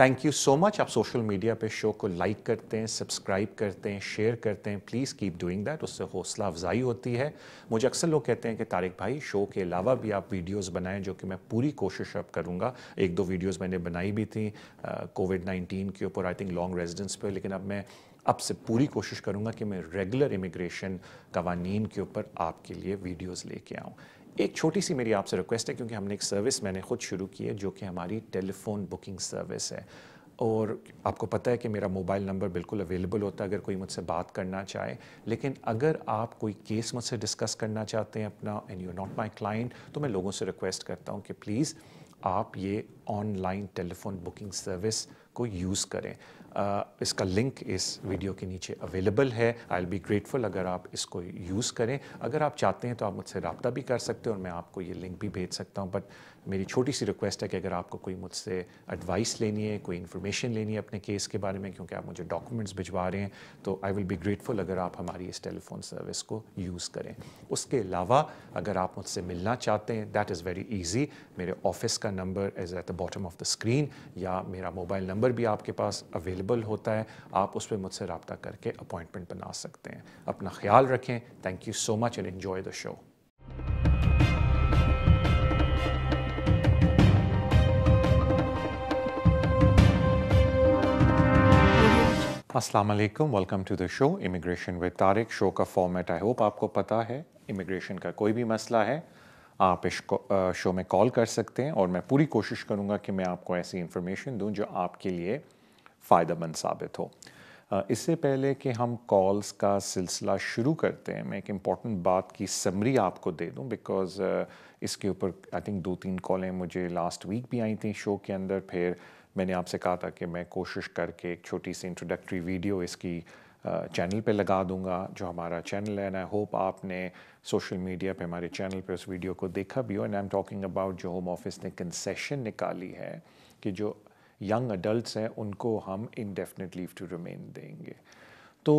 Thank you so much आप social media पे show को लाइक करते हैं सब्सक्राइब करते हैं शेयर करते हैं प्लीज़ कीप डूइंग दैट उससे हौसला अफजाई होती है मुझे अक्सर लोग कहते हैं कि तारिक भाई शो के अलावा भी आप वीडियोस बनाएं जो कि मैं पूरी कोशिश अब करूँगा एक दो वीडियोस मैंने बनाई भी थी कोविड नाइन्टीन के ऊपर आई थिंक लॉन्ग रेजिडेंस पर लेकिन अब मैं अब से पूरी कोशिश करूँगा कि मैं रेगुलर इमिग्रेशन कवानीन के ऊपर आपके लिए वीडियोज़ लेके आऊँ एक छोटी सी मेरी आपसे रिक्वेस्ट है क्योंकि हमने एक सर्विस मैंने खुद शुरू की है जो कि हमारी टेलीफोन बुकिंग सर्विस है और आपको पता है कि मेरा मोबाइल नंबर बिल्कुल अवेलेबल होता है अगर कोई मुझसे बात करना चाहे लेकिन अगर आप कोई केस मुझसे डिस्कस करना चाहते हैं अपना and you not my client तो मैं लोगों से रिक्वेस्ट करता हूँ कि प्लीज़ आप ये ऑनलाइन टेलीफोन बुकिंग सर्विस को यूज़ करें Uh, इसका लिंक इस वीडियो के नीचे अवेलेबल है आई एल बी ग्रेटफुल अगर आप इसको यूज़ करें अगर आप चाहते हैं तो आप मुझसे रबता भी कर सकते हैं और मैं आपको ये लिंक भी भेज सकता हूँ बट मेरी छोटी सी रिक्वेस्ट है कि अगर आपको कोई मुझसे एडवाइस लेनी है कोई इन्फॉर्मेशन लेनी है अपने केस के बारे में क्योंकि आप मुझे डॉक्यूमेंट्स भिजवा रहे हैं तो आई विल बी ग्रेटफुल अगर आप हमारी इस टेलीफोन सर्विस को यूज़ करें उसके अलावा अगर आप मुझसे मिलना चाहते हैं दैट इज़ वेरी ईजी मेरे ऑफिस का number is at the bottom of the screen या मेरा मोबाइल नंबर भी आपके पास अवेलेबल होता है आप उस पर मुझसे रबता करके अपॉइंटमेंट बना सकते हैं अपना ख्याल रखें thank you so much and enjoy the show अस्सलाम वालेकुम welcome to the show immigration with Tariq show का फॉर्मेट आई होप आपको पता है इमिग्रेशन का कोई भी मसला है आप इस शो में कॉल कर सकते हैं और मैं पूरी कोशिश करूंगा कि मैं आपको ऐसी इन्फॉर्मेशन दूं जो आपके लिए फ़ायदेमंद साबित हो इससे पहले कि हम कॉल्स का सिलसिला शुरू करते हैं मैं एक इम्पॉर्टेंट बात की समरी आपको दे दूं बिकॉज इसके ऊपर आई थिंक दो तीन कॉलें मुझे लास्ट वीक भी आई थी शो के अंदर फिर मैंने आपसे कहा था कि मैं कोशिश करके एक छोटी सी इंट्रोडक्टरी वीडियो इसकी चैनल पे लगा दूंगा जो हमारा चैनल है एंड आई होप आपने सोशल मीडिया पे हमारे चैनल पे उस वीडियो को देखा भी हो and I am talking about जो होम ऑफिस ने कंसेशन निकाली है कि जो यंग अडल्ट हैं उनको हम इनडेफिनेट लीव टू रिमेन देंगे तो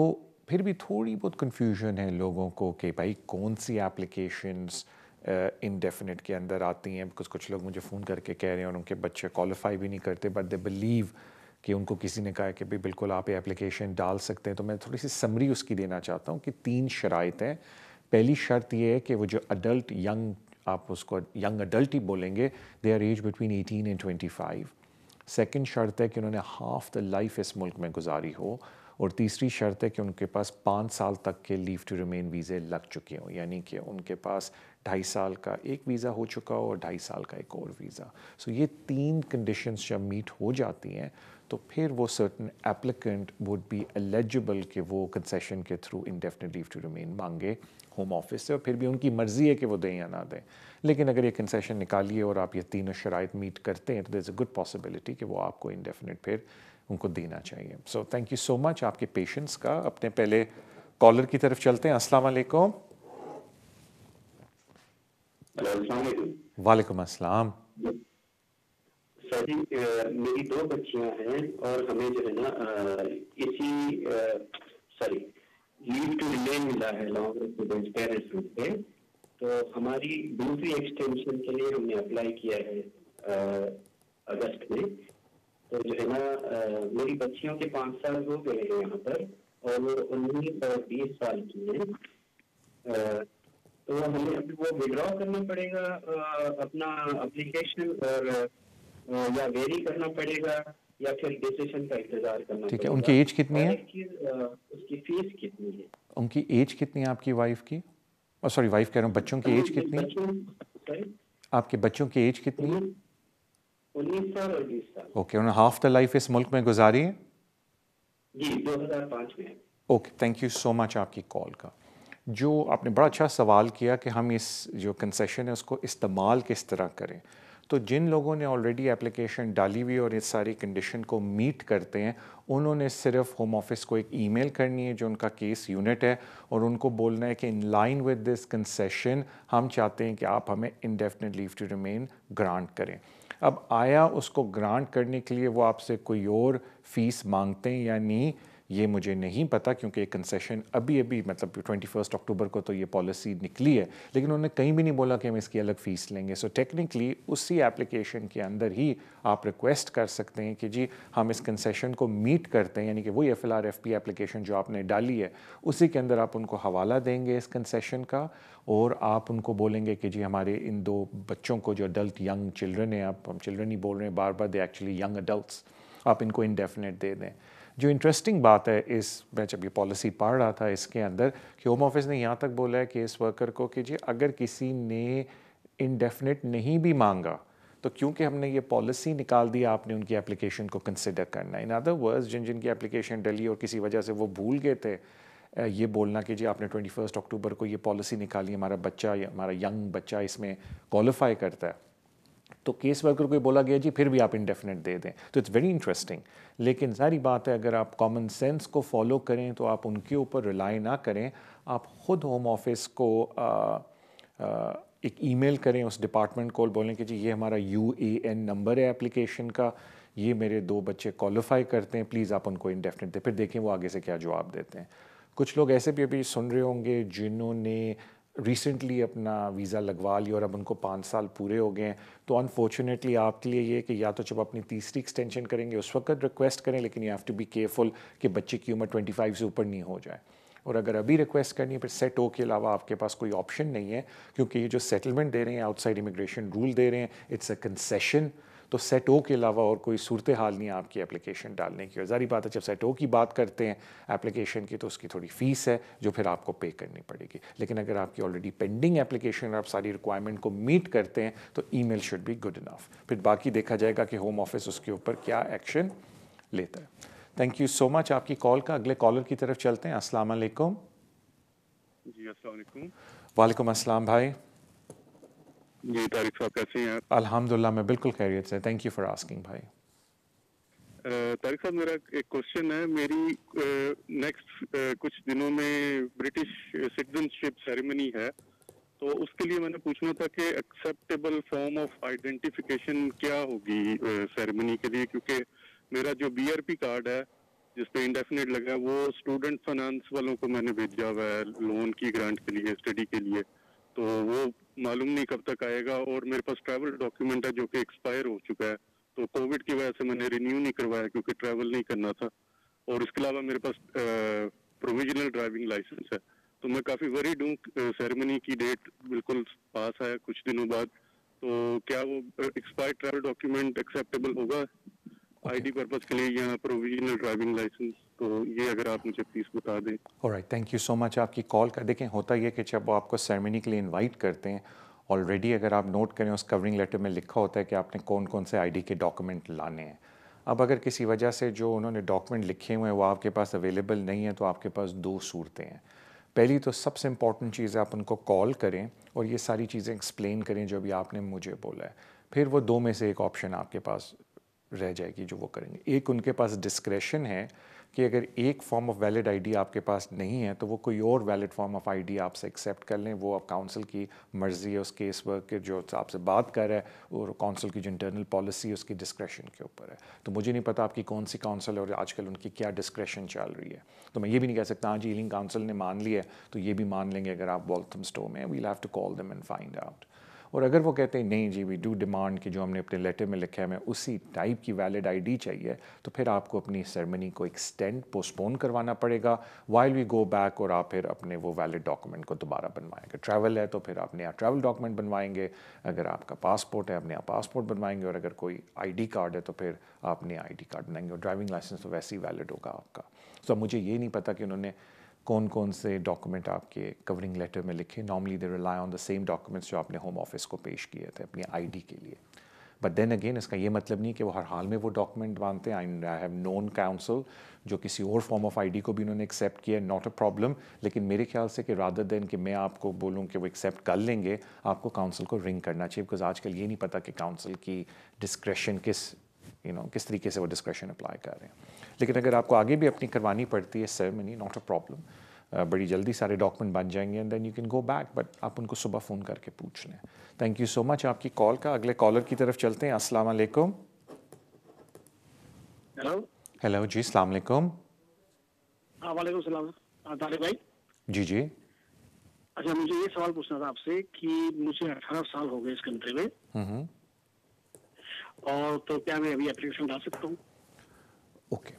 फिर भी थोड़ी बहुत कन्फ्यूजन है लोगों को कि भाई कौन सी एप्लीकेशंस इनडेफिनिट के अंदर आती हैं बिकॉज कुछ लोग मुझे फ़ोन करके कह रहे हैं और उनके बच्चे क्वालिफाई भी नहीं करते बट दे बिलीव कि उनको किसी ने कहा कि भाई बिल्कुल आप ये एप्लीकेशन डाल सकते हैं तो मैं थोड़ी सी समरी उसकी देना चाहता हूँ कि तीन शराइत हैं पहली शर्त ये है कि वो जो अडल्ट यंग आप उसको यंग अडल्ट ही बोलेंगे they are age between eighteen and twenty five second शर्त है कि उन्होंने हाफ द लाइफ इस मुल्क में गुजारी हो और तीसरी शर्त है कि उनके पास पाँच साल तक के लीव टू रिमेन वीज़े लग चुके हों यानी कि उनके पास ढाई साल का एक वीज़ा हो चुका हो और ढाई साल का एक और वीज़ा सो so ये तीन कंडीशंस जब मीट हो जाती हैं तो फिर वो certain applicant would be eligible कि वो कंसेशन के through indefinite leave to remain मांगे होम ऑफिस से और फिर भी उनकी मर्ज़ी है कि वो दें या ना दें लेकिन अगर ये कंसेशन निकालिए और आप ये तीनों शरात मीट करते हैं तो there is a good possibility कि वो आपको इंडेफिनेट फिर उनको देना चाहिए so thank you so much आपके पेशेंस का अपने पहले कॉलर की तरफ चलते हैं असलकुम वालेकुम अस्सलाम सर जी मेरी दो बच्चियां हैं और हमें जो है ना इसी सॉरी लीव टू रिमेन मिला है लॉन्ग पेरेंट्स पे तो हमारी दूसरी एक्सटेंशन के लिए हमने अप्लाई किया है अगस्त में तो जो है ना मेरी बच्चियों के पांच साल हो गए हैं यहाँ पर और वो उन्नीस और बीस साल की हैं तो हमें अभी वो विड्रॉ करना पड़ेगा अपना अप्लीकेशन और या वेरी करना पड़ेगा या फिर डिसीजन का इंतजार करना ठीक है उनकी एज कितनी है उसकी फीस कितनी है उनकी एज कितनी है आपकी वाइफ की और सॉरी वाइफ कह रहा हूँ बच्चों की एज कितनी आपके बच्चों की एज कितनी उन्नीस साल और बीस साल ओके उन्होंने हाफ द लाइफ इस मुल्क में गुजारी है जी 2005 में okay thank you so much आपकी कॉल का जो आपने बड़ा अच्छा सवाल किया कि हम इस जो कंसेशन है उसको इस्तेमाल किस तरह करें तो जिन लोगों ने ऑलरेडी एप्लीकेशन डाली हुई और इस सारी कंडीशन को मीट करते हैं उन्होंने सिर्फ होम ऑफिस को एक ईमेल करनी है जो उनका केस यूनिट है और उनको बोलना है कि in line with this concession हम चाहते हैं कि आप हमें indefinite leave to remain grant करें अब आया उसको ग्रांट करने के लिए वो आपसे कोई और फीस मांगते हैं या नहीं ये मुझे नहीं पता क्योंकि ये कंसेशन अभी अभी मतलब ट्वेंटी फर्स्ट अक्टूबर को तो ये पॉलिसी निकली है लेकिन उन्होंने कहीं भी नहीं बोला कि हम इसकी अलग फ़ीस लेंगे सो so, टेक्निकली उसी एप्लीकेशन के अंदर ही आप रिक्वेस्ट कर सकते हैं कि जी हम इस कंसेशन को मीट करते हैं यानी कि वही F L R F P application जो आपने डाली है उसी के अंदर आप उनको हवाला देंगे इस कंसेशन का और आप उनको बोलेंगे कि जी हमारे इन दो बच्चों को जो अडल्ट यंग चिल्ड्रन है आप हम चिल्ड्रन ही बोल रहे हैं बार बार दे एक्चुअली यंग अडल्ट आप इनको इनडेफिनेट दे दें जो इंटरेस्टिंग बात है इस मैं जब ये पॉलिसी पढ़ रहा था इसके अंदर कि होम ऑफिस ने यहाँ तक बोला है कि इस वर्कर को कि जी अगर किसी ने इनडेफिनेट नहीं भी मांगा तो क्योंकि हमने ये पॉलिसी निकाल दी आपने उनकी एप्लीकेशन को कंसिडर करना इन अदर वर्ड्स जिन जिनकी एप्लीकेशन डली और किसी वजह से वो भूल गए थे ये बोलना कि जी आपने ट्वेंटी फर्स्ट अक्टूबर को ये पॉलिसी निकाली हमारा बच्चा हमारा यंग बच्चा इसमें क्वालिफाई करता है तो केस वर्कर को बोला गया जी फिर भी आप इंडेफिनेट दे दें तो इट्स वेरी इंटरेस्टिंग लेकिन सारी बात है अगर आप कॉमन सेंस को फॉलो करें तो आप उनके ऊपर रिलाई ना करें आप खुद होम ऑफिस को आ, आ, एक ईमेल करें उस डिपार्टमेंट को बोलें कि जी ये हमारा यू ए एन नंबर है एप्लीकेशन का ये मेरे दो बच्चे क्वालिफाई करते हैं प्लीज़ आप उनको इंडेफिनेट दें फिर देखें वो आगे से क्या जवाब देते हैं कुछ लोग ऐसे भी अभी सुन रहे होंगे जिन्होंने रिसेंटली अपना वीज़ा लगवा लिया और अब उनको पाँच साल पूरे हो गए हैं तो अनफॉर्चुनेटली आपके लिए ये कि या तो जब अपनी तीसरी एक्सटेंशन करेंगे उस वक्त रिक्वेस्ट करें लेकिन you have to be careful कि बच्चे की उम्र ट्वेंटी फाइव से ऊपर नहीं हो जाए और अगर अभी रिक्वेस्ट करनी है फिर सेट ओ के अलावा आपके पास कोई ऑप्शन नहीं है क्योंकि ये जो सेटलमेंट दे रहे हैं आउटसाइड इमिग्रेशन रूल दे रहे हैं इट्स अ कंसेशन तो सेट ओ के अलावा और कोई सूरत हाल नहीं आपकी एप्लीकेशन डालने की और जारी बात है जब सेट ओ की बात करते हैं एप्लीकेशन की तो उसकी थोड़ी फ़ीस है जो फिर आपको पे करनी पड़ेगी लेकिन अगर आपकी ऑलरेडी पेंडिंग एप्लीकेशन और आप सारी रिक्वायरमेंट को मीट करते हैं तो email should be good enough फिर बाकी देखा जाएगा कि होम ऑफिस उसके ऊपर क्या एक्शन लेता है थैंक यू सो मच आपकी कॉल का अगले कॉलर की तरफ चलते हैं असलकुम जी असल वालेकुम असलम भाई जी तारिक साहब कैसे हैं अल्हम्दुलिल्लाह मैं बिल्कुल खैरियत से थैंक यू फॉर आस्किंग भाई तारिक साहब मेरा एक क्वेश्चन है मेरी नेक्स्ट कुछ दिनों में ब्रिटिश सिटीजनशिप सेरेमनी है तो उसके लिए मैंने पूछना था कि एक्सेप्टेबल फॉर्म ऑफ आइडेंटिफिकेशन क्या होगी सेरेमनी के लिए क्योंकि मेरा जो बीआरपी कार्ड है जिसपे इंडेफिनेट लगा है वो स्टूडेंट फाइनेंस वालों को मैंने भेजा हुआ है लोन की ग्रांट के लिए स्टडी के लिए तो वो मालूम नहीं कब तक आएगा और मेरे पास ट्रैवल डॉक्यूमेंट है जो कि एक्सपायर हो चुका है तो कोविड की वजह से मैंने रिन्यू नहीं करवाया क्योंकि ट्रैवल नहीं करना था और इसके अलावा मेरे पास प्रोविजनल ड्राइविंग लाइसेंस है तो मैं काफ़ी वरीड हूँ सेरेमनी की डेट बिल्कुल पास आया कुछ दिनों बाद तो क्या वो एक्सपायर ट्रैवल डॉक्यूमेंट एक्सेप्टेबल होगा आईडी पर्पज के लिए यहाँ प्रोविजनल ड्राइविंग लाइसेंस तो ये अगर आप मुझे प्लीज़ बता दें alright thank you so much आपकी कॉल का देखें होता यह कि जब वो आपको सेरेमनी के लिए इनवाइट करते हैं ऑलरेडी अगर आप नोट करें उस कवरिंग लेटर में लिखा होता है कि आपने कौन कौन से आईडी के डॉक्यूमेंट लाने हैं अब अगर किसी वजह से जो उन्होंने डॉक्यूमेंट लिखे हुए हैं वो आपके पास अवेलेबल नहीं है तो आपके पास दो सूरतें हैं पहली तो सबसे इंपॉर्टेंट चीज़ है आप उनको कॉल करें और ये सारी चीज़ें एक्सप्लेन करें जो भी आपने मुझे बोला है फिर वो दो में से एक ऑप्शन आपके पास रह जाएगी जो वो करेंगे एक उनके पास डिस्क्रेशन है कि अगर एक फॉर्म ऑफ वैलिड आईडी आपके पास नहीं है तो वो कोई और वैलिड फॉर्म ऑफ आईडी आपसे एक्सेप्ट कर लें वो आप काउंसिल की मर्जी है उस केस वर्क के जो आपसे बात कर रहा है और काउंसिल की जो इंटरनल पॉलिसी है उसकी डिस्क्रेशन के ऊपर है तो मुझे नहीं पता आपकी कौन सी काउंसिल और आजकल उनकी क्या डिस्क्रेशन चल रही है तो मैं ये भी नहीं कह सकता हाँ जी हीलिंग काउंसिल ने मान लिया तो ये भी मान लेंगे अगर आप वॉल्थम स्टो में we'll have to call them and find out और अगर वो कहते हैं नहीं जी वी डू डिमांड कि जो हमने अपने लेटर में लिखा है हमें उसी टाइप की वैलिड आईडी चाहिए तो फिर आपको अपनी सेरेमनी को एक्सटेंड पोस्टपोन करवाना पड़ेगा वाइल वी गो बैक और आप फिर अपने वो वैलिड डॉक्यूमेंट को दोबारा बनवाएंगे ट्रैवल है तो फिर आप नया ट्रैवल डॉक्यूमेंट बनवाएंगे अगर आपका पासपोर्ट है आप नया पासपोर्ट बनवाएंगे और अगर कोई आई कार्ड है तो फिर आप नया आई कार्ड बनाएंगे और ड्राइविंग लाइसेंस तो वैसे ही वैलिड होगा आपका सो so, मुझे ये नहीं पता कि उन्होंने कौन कौन से डॉक्यूमेंट आपके कवरिंग लेटर में लिखे normally they rely on the same documents जो आपने होम ऑफिस को पेश किए थे अपनी आईडी के लिए बट देन अगेन इसका ये मतलब नहीं कि वो हर हाल में वो डॉक्यूमेंट मानते हैं आई हैव नोन काउंसिल जो किसी और फॉर्म ऑफ आईडी को भी उन्होंने एक्सेप्ट किया नॉट अ प्रॉब्लम लेकिन मेरे ख्याल से कि रादर देन कि मैं आपको बोलूँ कि वो एक्सेप्ट कर लेंगे आपको काउंसिल को रिंग करना चाहिए बिकॉज आजकल ये नहीं पता कि काउंसिल की डिस्क्रेशन किस यू you नो know, किस तरीके से वो डिस्क्रेशन अप्लाई कर रहे हैं लेकिन अगर आपको आगे भी अपनी करवानी पड़ती है सेरेमनी नॉट अ प्रॉब्लम बड़ी जल्दी सारे डॉक्यूमेंट बन जाएंगे and then you can go back but आप उनको सुबह फ़ोन करके पूछ लें थैंक यू सो मच आपकी कॉल का अगले कॉलर की तरफ चलते हैं अस्सलाम हेलो हेलो जी अस्सलाम वालेकुम हाँ, हाँ, भाई जी जी अच्छा मुझे ये सवाल पूछना था आपसे कि मुझे अठारह साल हो गए इस कंट्री में हम्म, हम्म। और तो क्या मैं अभी एप्लीकेशन डाल सकता हूँ ओके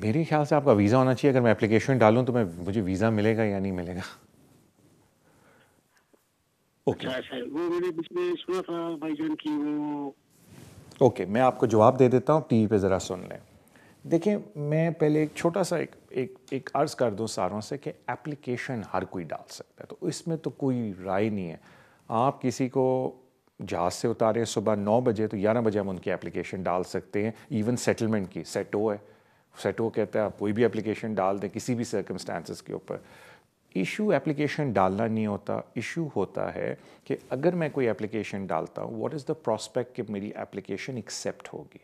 मेरे ख्याल से आपका वीज़ा होना चाहिए अगर मैं एप्लीकेशन डालूं तो मैं मुझे वीज़ा मिलेगा या नहीं मिलेगा ओके okay. ओके हाँ, okay, मैं आपको जवाब दे देता हूँ टीवी पे ज़रा सुन लें देखिए मैं पहले एक छोटा सा एक एक एक अर्ज़ कर दूँ सारों से कि एप्लीकेशन हर कोई डाल सकता है तो इसमें तो कोई राय नहीं है आप किसी को जहाज़ से उतारें सुबह नौ बजे तो ग्यारह बजे हम उनकी एप्लीकेशन डाल सकते हैं इवन सेटलमेंट की सेटो है सेटो कहता है आप कोई भी एप्लीकेशन डाल दें किसी भी सर्कमस्टांसिस के ऊपर इशू एप्लीकेशन डालना नहीं होता इशू होता है कि अगर मैं कोई एप्लीकेशन डालता हूँ व्हाट इज़ द प्रॉस्पेक्ट कि मेरी एप्लीकेशन एक्सेप्ट होगी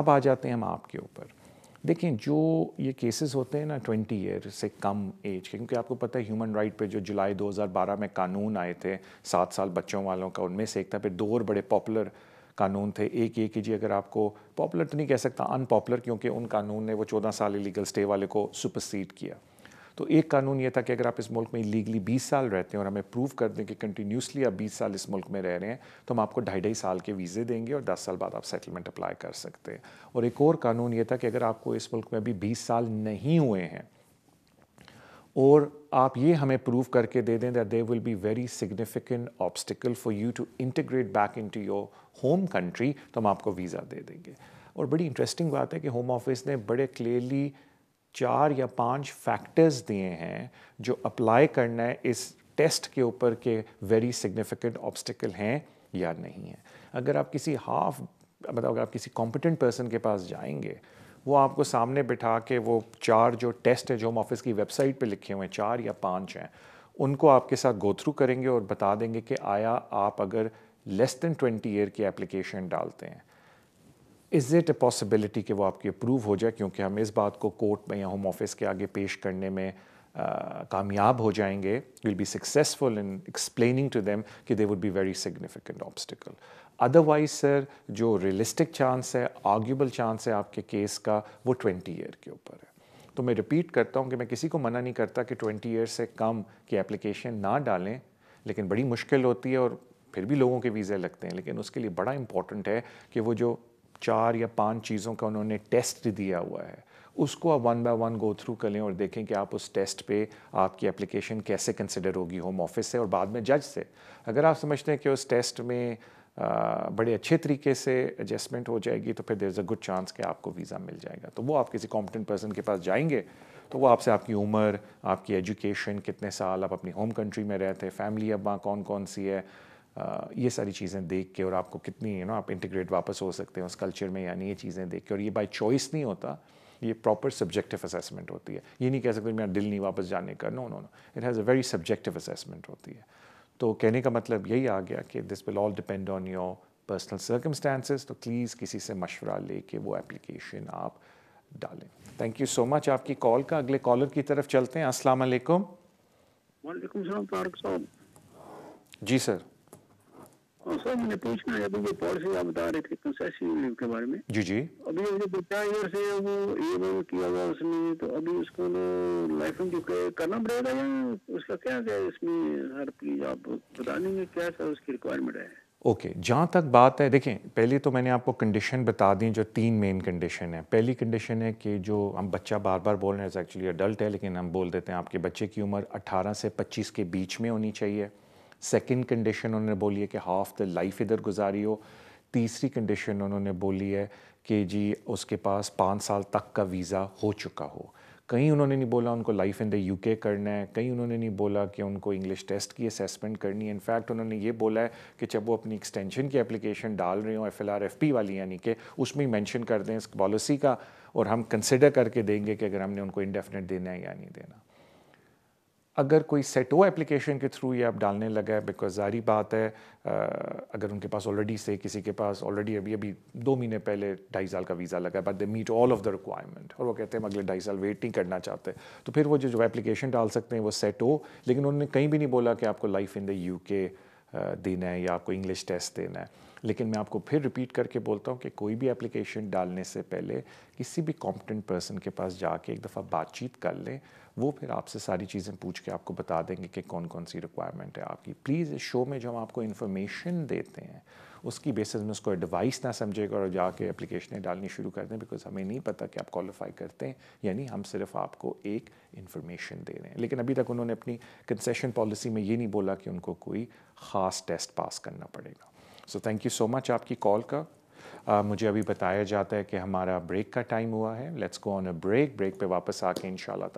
अब आ जाते हैं हम आपके ऊपर देखें जो ये केसेस होते हैं ना ट्वेंटी ईयर से कम एज के क्योंकि आपको पता है ह्यूमन राइट पे जो जुलाई 2012 में कानून आए थे सात साल बच्चों वालों का उनमें से एक था फिर दो और बड़े पॉपुलर कानून थे एक ये कि जी अगर आपको पॉपुलर तो नहीं कह सकता अनपॉपुलर क्योंकि उन कानून ने वो चौदह साल इलीगल स्टे वाले को सुपरसीड किया तो एक कानून ये था कि अगर आप इस मुल्क में लीगली 20 साल रहते हैं और हमें प्रूव कर दें कि कंटिन्यूसली आप 20 साल इस मुल्क में रह रहे हैं तो हम आपको ढाई ढाई साल के वीज़े देंगे और 10 साल बाद आप सेटलमेंट अप्लाई कर सकते हैं और एक और कानून ये था कि अगर आपको इस मुल्क में अभी 20 साल नहीं हुए हैं और आप ये हमें प्रूव करके दे दें that there will be very significant obstacle for you to integrate back into your home country तो हम आपको वीज़ा दे देंगे और बड़ी इंटरेस्टिंग बात है कि होम ऑफिस ने बड़े क्लियरली चार या पांच फैक्टर्स दिए हैं जो अप्लाई करना है इस टेस्ट के ऊपर के वेरी सिग्निफिकेंट ऑब्स्टिकल हैं या नहीं है अगर आप किसी हाफ मतलब अगर आप किसी कॉम्पिटेंट पर्सन के पास जाएंगे वो आपको सामने बिठा के वो चार जो टेस्ट है जो हम ऑफिस की वेबसाइट पे लिखे हुए हैं चार या पाँच हैं उनको आपके साथ गो थ्रू करेंगे और बता देंगे कि आया आप अगर लेस देन ट्वेंटी ईयर की एप्लीकेशन डालते हैं इज़ इट अ पॉसिबिलिटी कि वो आपकी अप्रूव हो जाए क्योंकि हम इस बात को कोर्ट में या होम ऑफिस के आगे पेश करने में Uh, कामयाब हो जाएंगे will be successful in explaining to them कि they would be very significant obstacle otherwise sir जो रियलिस्टिक चांस है आर्ग्यूबल चांस है आपके केस का वो ट्वेंटी ईयर के ऊपर है तो मैं रिपीट करता हूँ कि मैं किसी को मना नहीं करता कि ट्वेंटी ईयर से कम की एप्लीकेशन ना डालें लेकिन बड़ी मुश्किल होती है और फिर भी लोगों के वीज़े लगते हैं लेकिन उसके लिए बड़ा इंपॉर्टेंट है कि वो जो चार या पांच चीज़ों का उन्होंने टेस्ट दिया हुआ है उसको आप one by one go through करें और देखें कि आप उस टेस्ट पे आपकी एप्लीकेशन कैसे कंसिडर होगी होम ऑफिस से और बाद में जज से अगर आप समझते हैं कि उस टेस्ट में आ, बड़े अच्छे तरीके से एडजस्टमेंट हो जाएगी तो फिर there is a good chance कि आपको वीज़ा मिल जाएगा तो वो आप किसी कॉम्पिटेंट पर्सन के पास जाएंगे तो वो आपसे आपकी उम्र आपकी एजुकेशन कितने साल आप अपनी होम कंट्री में रहते हैं फैमिली अब वहाँ कौन कौन सी है आ, ये सारी चीज़ें देख के और आपको कितनी यू नो आप इंटीग्रेट वापस हो सकते हैं उस कल्चर में यानी ये चीज़ें देख के और ये बाई चॉइस नहीं होता ये प्रॉपर सब्जेक्टिव असेसमेंट होती है ये नहीं कह सकते मेरा दिल नहीं वापस जाने का no no no it has a very subjective assessment होती है तो कहने का मतलब यही आ गया कि this will all depend on your personal circumstances तो प्लीज़ किसी से मशवरा लेके वो एप्लीकेशन आप डालें थैंक यू सो मच आपकी कॉल का अगले कॉलर की तरफ चलते हैं असलकुम वालेकुम सलाम तारक साहब जी सर हाँ, सर मैंने पूछना है अभी जो पॉलिसी आप बता रहे थे कंसेशन लीव के बारे में जी जी अभी बच्चा ईयर से वो किया हुआ उसने तो अभी उसको लाइफ में करना पड़ेगा या उसका क्या क्या इसमें सर प्लीज आप बता देंगे क्या सर उसकी रिक्वायरमेंट है ओके okay, जहाँ तक बात है देखें पहले तो मैंने आपको कंडीशन बता दी जो तीन मेन कंडीशन है पहली कंडीशन है कि जो हम बच्चा बार बार बोल रहे हैं एक्चुअली अडल्ट है लेकिन हम बोल देते हैं आपके बच्चे की उम्र 18 से 25 के बीच में होनी चाहिए सेकेंड कंडीशन उन्होंने बोली है कि हाफ द लाइफ इधर गुजारी हो तीसरी कंडीशन उन्होंने बोली है कि जी उसके पास पाँच साल तक का वीज़ा हो चुका हो कहीं उन्होंने नहीं बोला उनको लाइफ इन द यूके करना है कहीं उन्होंने नहीं बोला कि उनको इंग्लिश टेस्ट की असेसमेंट करनी है इनफैक्ट उन्होंने ये बोला है कि जब वो अपनी एक्सटेंशन की एप्लीकेशन डाल रहे हो F L R F P वाली यानी कि उसमें ही मैंशन कर दें इस पॉलिसी का और हम कंसिडर करके देंगे कि अगर हमने उनको इंडेफिनेट देना है या नहीं देना अगर कोई सेटो एप्लीकेशन के थ्रू ये आप डालने लगा है बिकॉज ज़ारी बात है अगर उनके पास ऑलरेडी से किसी के पास ऑलरेडी अभी अभी दो महीने पहले ढाई साल का वीज़ा लगा है but they meet all of the requirement और वो कहते हैं हम अगले ढाई साल वेट नहीं करना चाहते तो फिर वो जो जो एप्लीकेशन डाल सकते हैं वो सेट हो लेकिन उन्होंने कहीं भी नहीं बोला कि आपको लाइफ इन द यू के देना है या आपको इंग्लिश टेस्ट देना है लेकिन मैं आपको फिर रिपीट करके बोलता हूँ कि कोई भी एप्लीकेशन डालने से पहले किसी भी कॉम्पिटेंट पर्सन के पास जाके एक दफ़ा बातचीत कर लें वो फिर आपसे सारी चीज़ें पूछ के आपको बता देंगे कि कौन कौन सी रिक्वायरमेंट है आपकी प्लीज़ इस शो में जो हम आपको इन्फॉर्मेशन देते हैं उसकी बेसिस में उसको एडवाइस ना समझेगा और जाके एप्लीकेशनें डालनी शुरू कर दें बिकॉज हमें नहीं पता कि आप क्वालिफाई करते हैं यानी हम सिर्फ आपको एक इन्फॉर्मेशन दे रहे हैं लेकिन अभी तक उन्होंने अपनी कंसेशन पॉलिसी में ये नहीं बोला कि उनको कोई ख़ास टेस्ट पास करना पड़ेगा so thank you so much आपकी कॉल का uh, मुझे अभी बताया जाता है कि हमारा ब्रेक का टाइम हुआ है let's go on a break break पे वापस आके इन शाला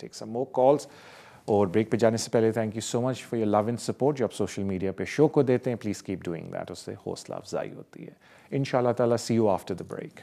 टेक सम मोर कॉल्स और ब्रेक पे जाने से पहले thank you so much for your love and support जो आप सोशल मीडिया पे शो को देते हैं प्लीज़ कीप डूइंग दैट उससे हौसला अफजाई होती है इन शाला see you after the break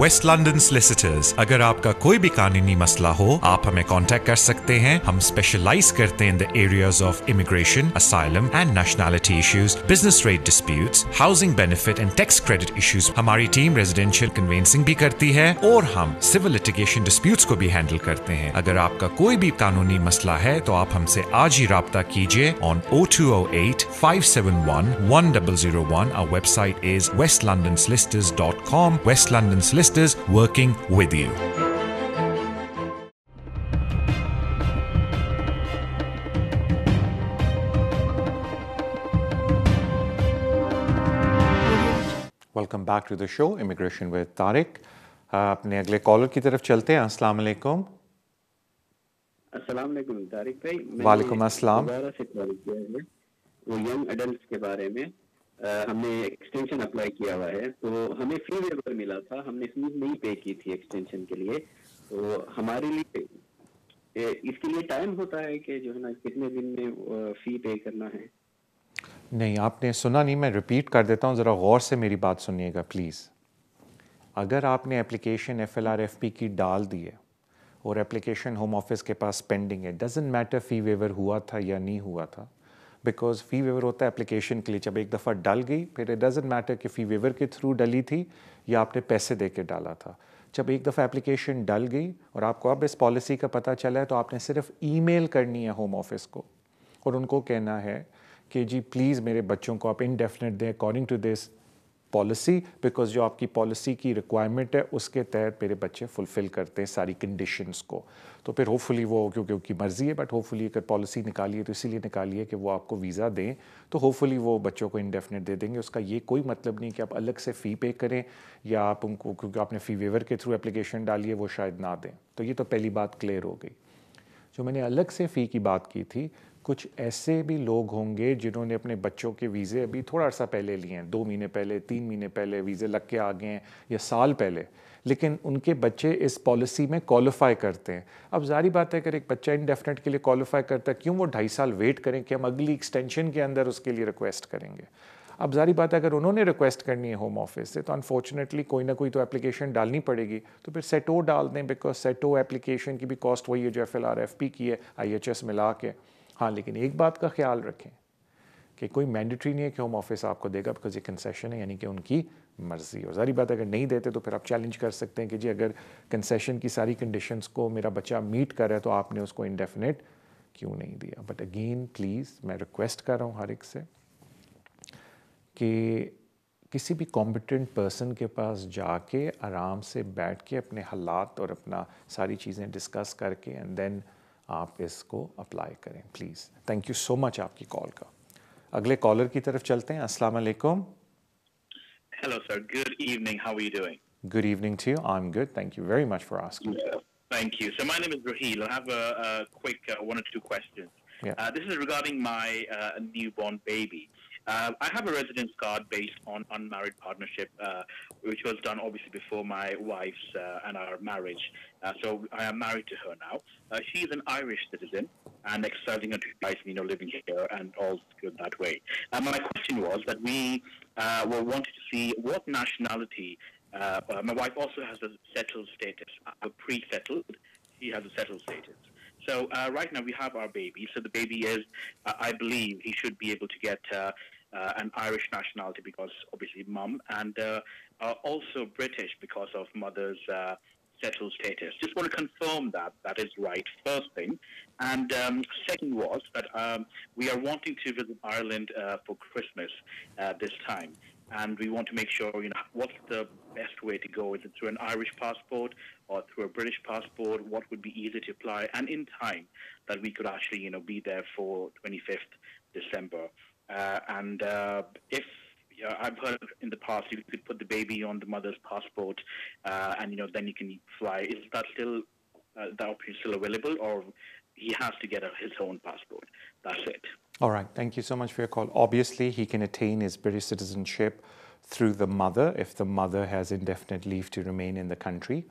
West London solicitors अगर आपका कोई भी कानूनी मसला हो आप हमें कॉन्टेक्ट कर सकते हैं हम स्पेशलाइज करते हैं in the areas of immigration asylum and nationality issues business rate disputes housing benefit and tax credit issues हमारी टीम रेजिडेंशियल कन्वेंसिंग भी करती है और हम सिविल लिटिगेशन डिस्प्यूट्स को भी हैंडल करते हैं अगर आपका कोई भी कानूनी मसला है तो आप हमसे आज ही रहा कीजिए on O two O eight five seven one one double zero one our website is West London solicitors dot com West London solicitors investors working with you. Welcome back to the show, Immigration with Tariq. अपने अगले caller की तरफ चलते हैं अस्सलाम वालेकुम अस्सलाम वालेकुम तारिक भाई वालेकुम अस्सलाम वो यंग एडल्ट्स के बारे में हमने एक्सटेंशन अप्लाई किया हुआ है तो हमें फी वेवर मिला था हमने फीस नहीं पे की थी एक्सटेंशन के लिए तो हमारे लिए इसके लिए टाइम होता है कि जो है ना कितने दिन में फी पे करना है नहीं आपने सुना नहीं मैं रिपीट कर देता हूँ ज़रा गौर से मेरी बात सुनिएगा प्लीज़ अगर आपने application F L R F P की डाल दी है और एप्लीकेशन होम ऑफिस के पास पेंडिंग है डजेंट मैटर फी वेवर हुआ था या नहीं हुआ था बिकॉज फ़ी वेवर होता है एप्लीकेशन के लिए जब एक दफ़ा डल गई फिर इट डजेंट मैटर कि फ़ी वेवर के थ्रू डली थी या आपने पैसे दे के डाला था जब एक दफ़ा एप्लीकेशन डल गई और आपको अब इस पॉलिसी का पता चला है तो आपने सिर्फ ईमेल करनी है होम ऑफिस को और उनको कहना है कि जी प्लीज़ मेरे बच्चों को आप इनडेफिनेट दें according to this policy because जो आपकी पॉलिसी की रिक्वायरमेंट है उसके तहत मेरे बच्चे फुलफ़िल करते हैं सारी कंडीशंस को तो फिर होपफुली वो क्योंकि उनकी मर्ज़ी है बट होपफुली अगर पॉलिसी निकाली है तो इसीलिए निकाली है कि वो आपको वीज़ा दें तो होपफुली वो बच्चों को इंडेफिनेट दे देंगे उसका ये कोई मतलब नहीं कि आप अलग से फ़ी पे करें या आप उनको क्योंकि आपने फ़ी वेवर के थ्रू एप्लीकेशन डाली है वो शायद ना दें तो ये तो पहली बात क्लियर हो गई जो मैंने अलग से फ़ी की बात की थी कुछ ऐसे भी लोग होंगे जिन्होंने अपने बच्चों के वीज़े अभी थोड़ा सा पहले लिए हैं दो महीने पहले तीन महीने पहले वीज़े लग के आ गए हैं या साल पहले लेकिन उनके बच्चे इस पॉलिसी में क्वालिफाई करते हैं अब जारी बात है अगर एक बच्चा इनडेफिनेट के लिए क्वालिफाई करता है क्यों वो ढाई साल वेट करें कि हम अगली एक्सटेंशन के अंदर उसके लिए रिक्वेस्ट करेंगे अब जारी बात है अगर उन्होंने रिक्वेस्ट करनी है होम ऑफिस से तो अनफॉर्चुनेटली कोई ना कोई तो एप्लीकेशन डालनी पड़ेगी तो फिर सेटो डाल दें बिकॉज सेटो एप्लीकेशन की भी कॉस्ट वही है जो F L R F P की है आई एच एस मिला के हाँ लेकिन एक बात का ख्याल रखें कि कोई मैंडेटरी नहीं है कि होम ऑफिस आपको देगा बिकॉज ये कंसेशन है यानी कि उनकी मर्जी और सारी बात अगर नहीं देते तो फिर आप चैलेंज कर सकते हैं कि जी अगर कंसेशन की सारी कंडीशंस को मेरा बच्चा मीट कर रहा है तो आपने उसको इंडेफिनेट क्यों नहीं दिया बट अगेन प्लीज़ मैं रिक्वेस्ट कर रहा हूँ हर एक से कि किसी भी कॉम्पिटेंट पर्सन के पास जाके आराम से बैठ के अपने हालात और अपना सारी चीज़ें डिस्कस करके एंड देन आप इसको अप्लाई करें please thank you so much आपकी कॉल का अगले कॉलर की तरफ चलते हैं अस्सलाम वालेकुम hello sir good evening how are you doing good evening to you I am good thank you very much for asking Thank you. So my name is Raheel. I have a, a quick uh, one or two questions. Yeah. Uh, this is regarding my uh, newborn baby. Um, I have a residence card based on unmarried partnership, uh, which was done obviously before my wife's uh, and our marriage. Uh, so I am married to her now. Uh, she is an Irish citizen and exercising her right, you know, living here and all good that way. And my question was that we uh, were wanted to see what nationality. Uh, uh, my wife also has a settled status, a pre-settled. She has a settled status. So uh, right now we have our baby. So the baby is, uh, I believe, he should be able to get uh, uh an Irish nationality because obviously mum, and uh, also British because of mother's uh, settled status. Just want to confirm that that is right. First thing, and um, second was that um, we are wanting to visit Ireland for Christmas this time and we want to make sure, you know, what's the best way to go? Is it through an Irish passport or through a British passport? What would be easier to apply? And in time, that we could actually, you know, be there for 25th December. Uh, and uh, if uh, I've heard in the past you could put the baby on the mother's passport, uh, and you know then you can fly. Is that still uh, that option still available, or he has to get a, his own passport? That's it. All right, thank you so much for your call. Obviously, he can attain his British citizenship through the mother if the mother has indefinite leave to remain in the country.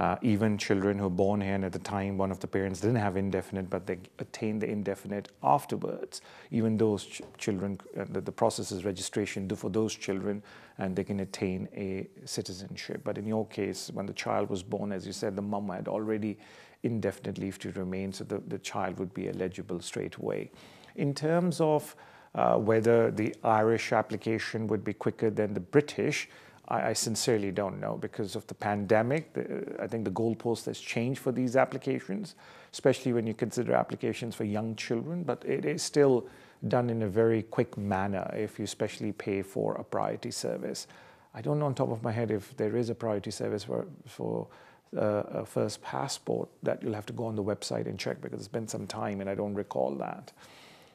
Uh, even children who are born here and at the time one of the parents didn't have indefinite but they attained the indefinite afterwards even those ch children uh, the, the, process is registration for those children and they can attain a citizenship but in your case when the child was born as you said the mum had already indefinite leave to remain so the, the child would be eligible straight away in terms of uh, whether the Irish application would be quicker than the British, I, I sincerely don't know because of the pandemic. The, I think the goalpost has changed for these applications, especially when you consider applications for young children, but it is still done in a very quick manner if you especially pay for a priority service. I don't know on top of my head if there is a priority service for, for uh, a first passport that you'll have to go on the website and check because it's been some time and I don't recall that.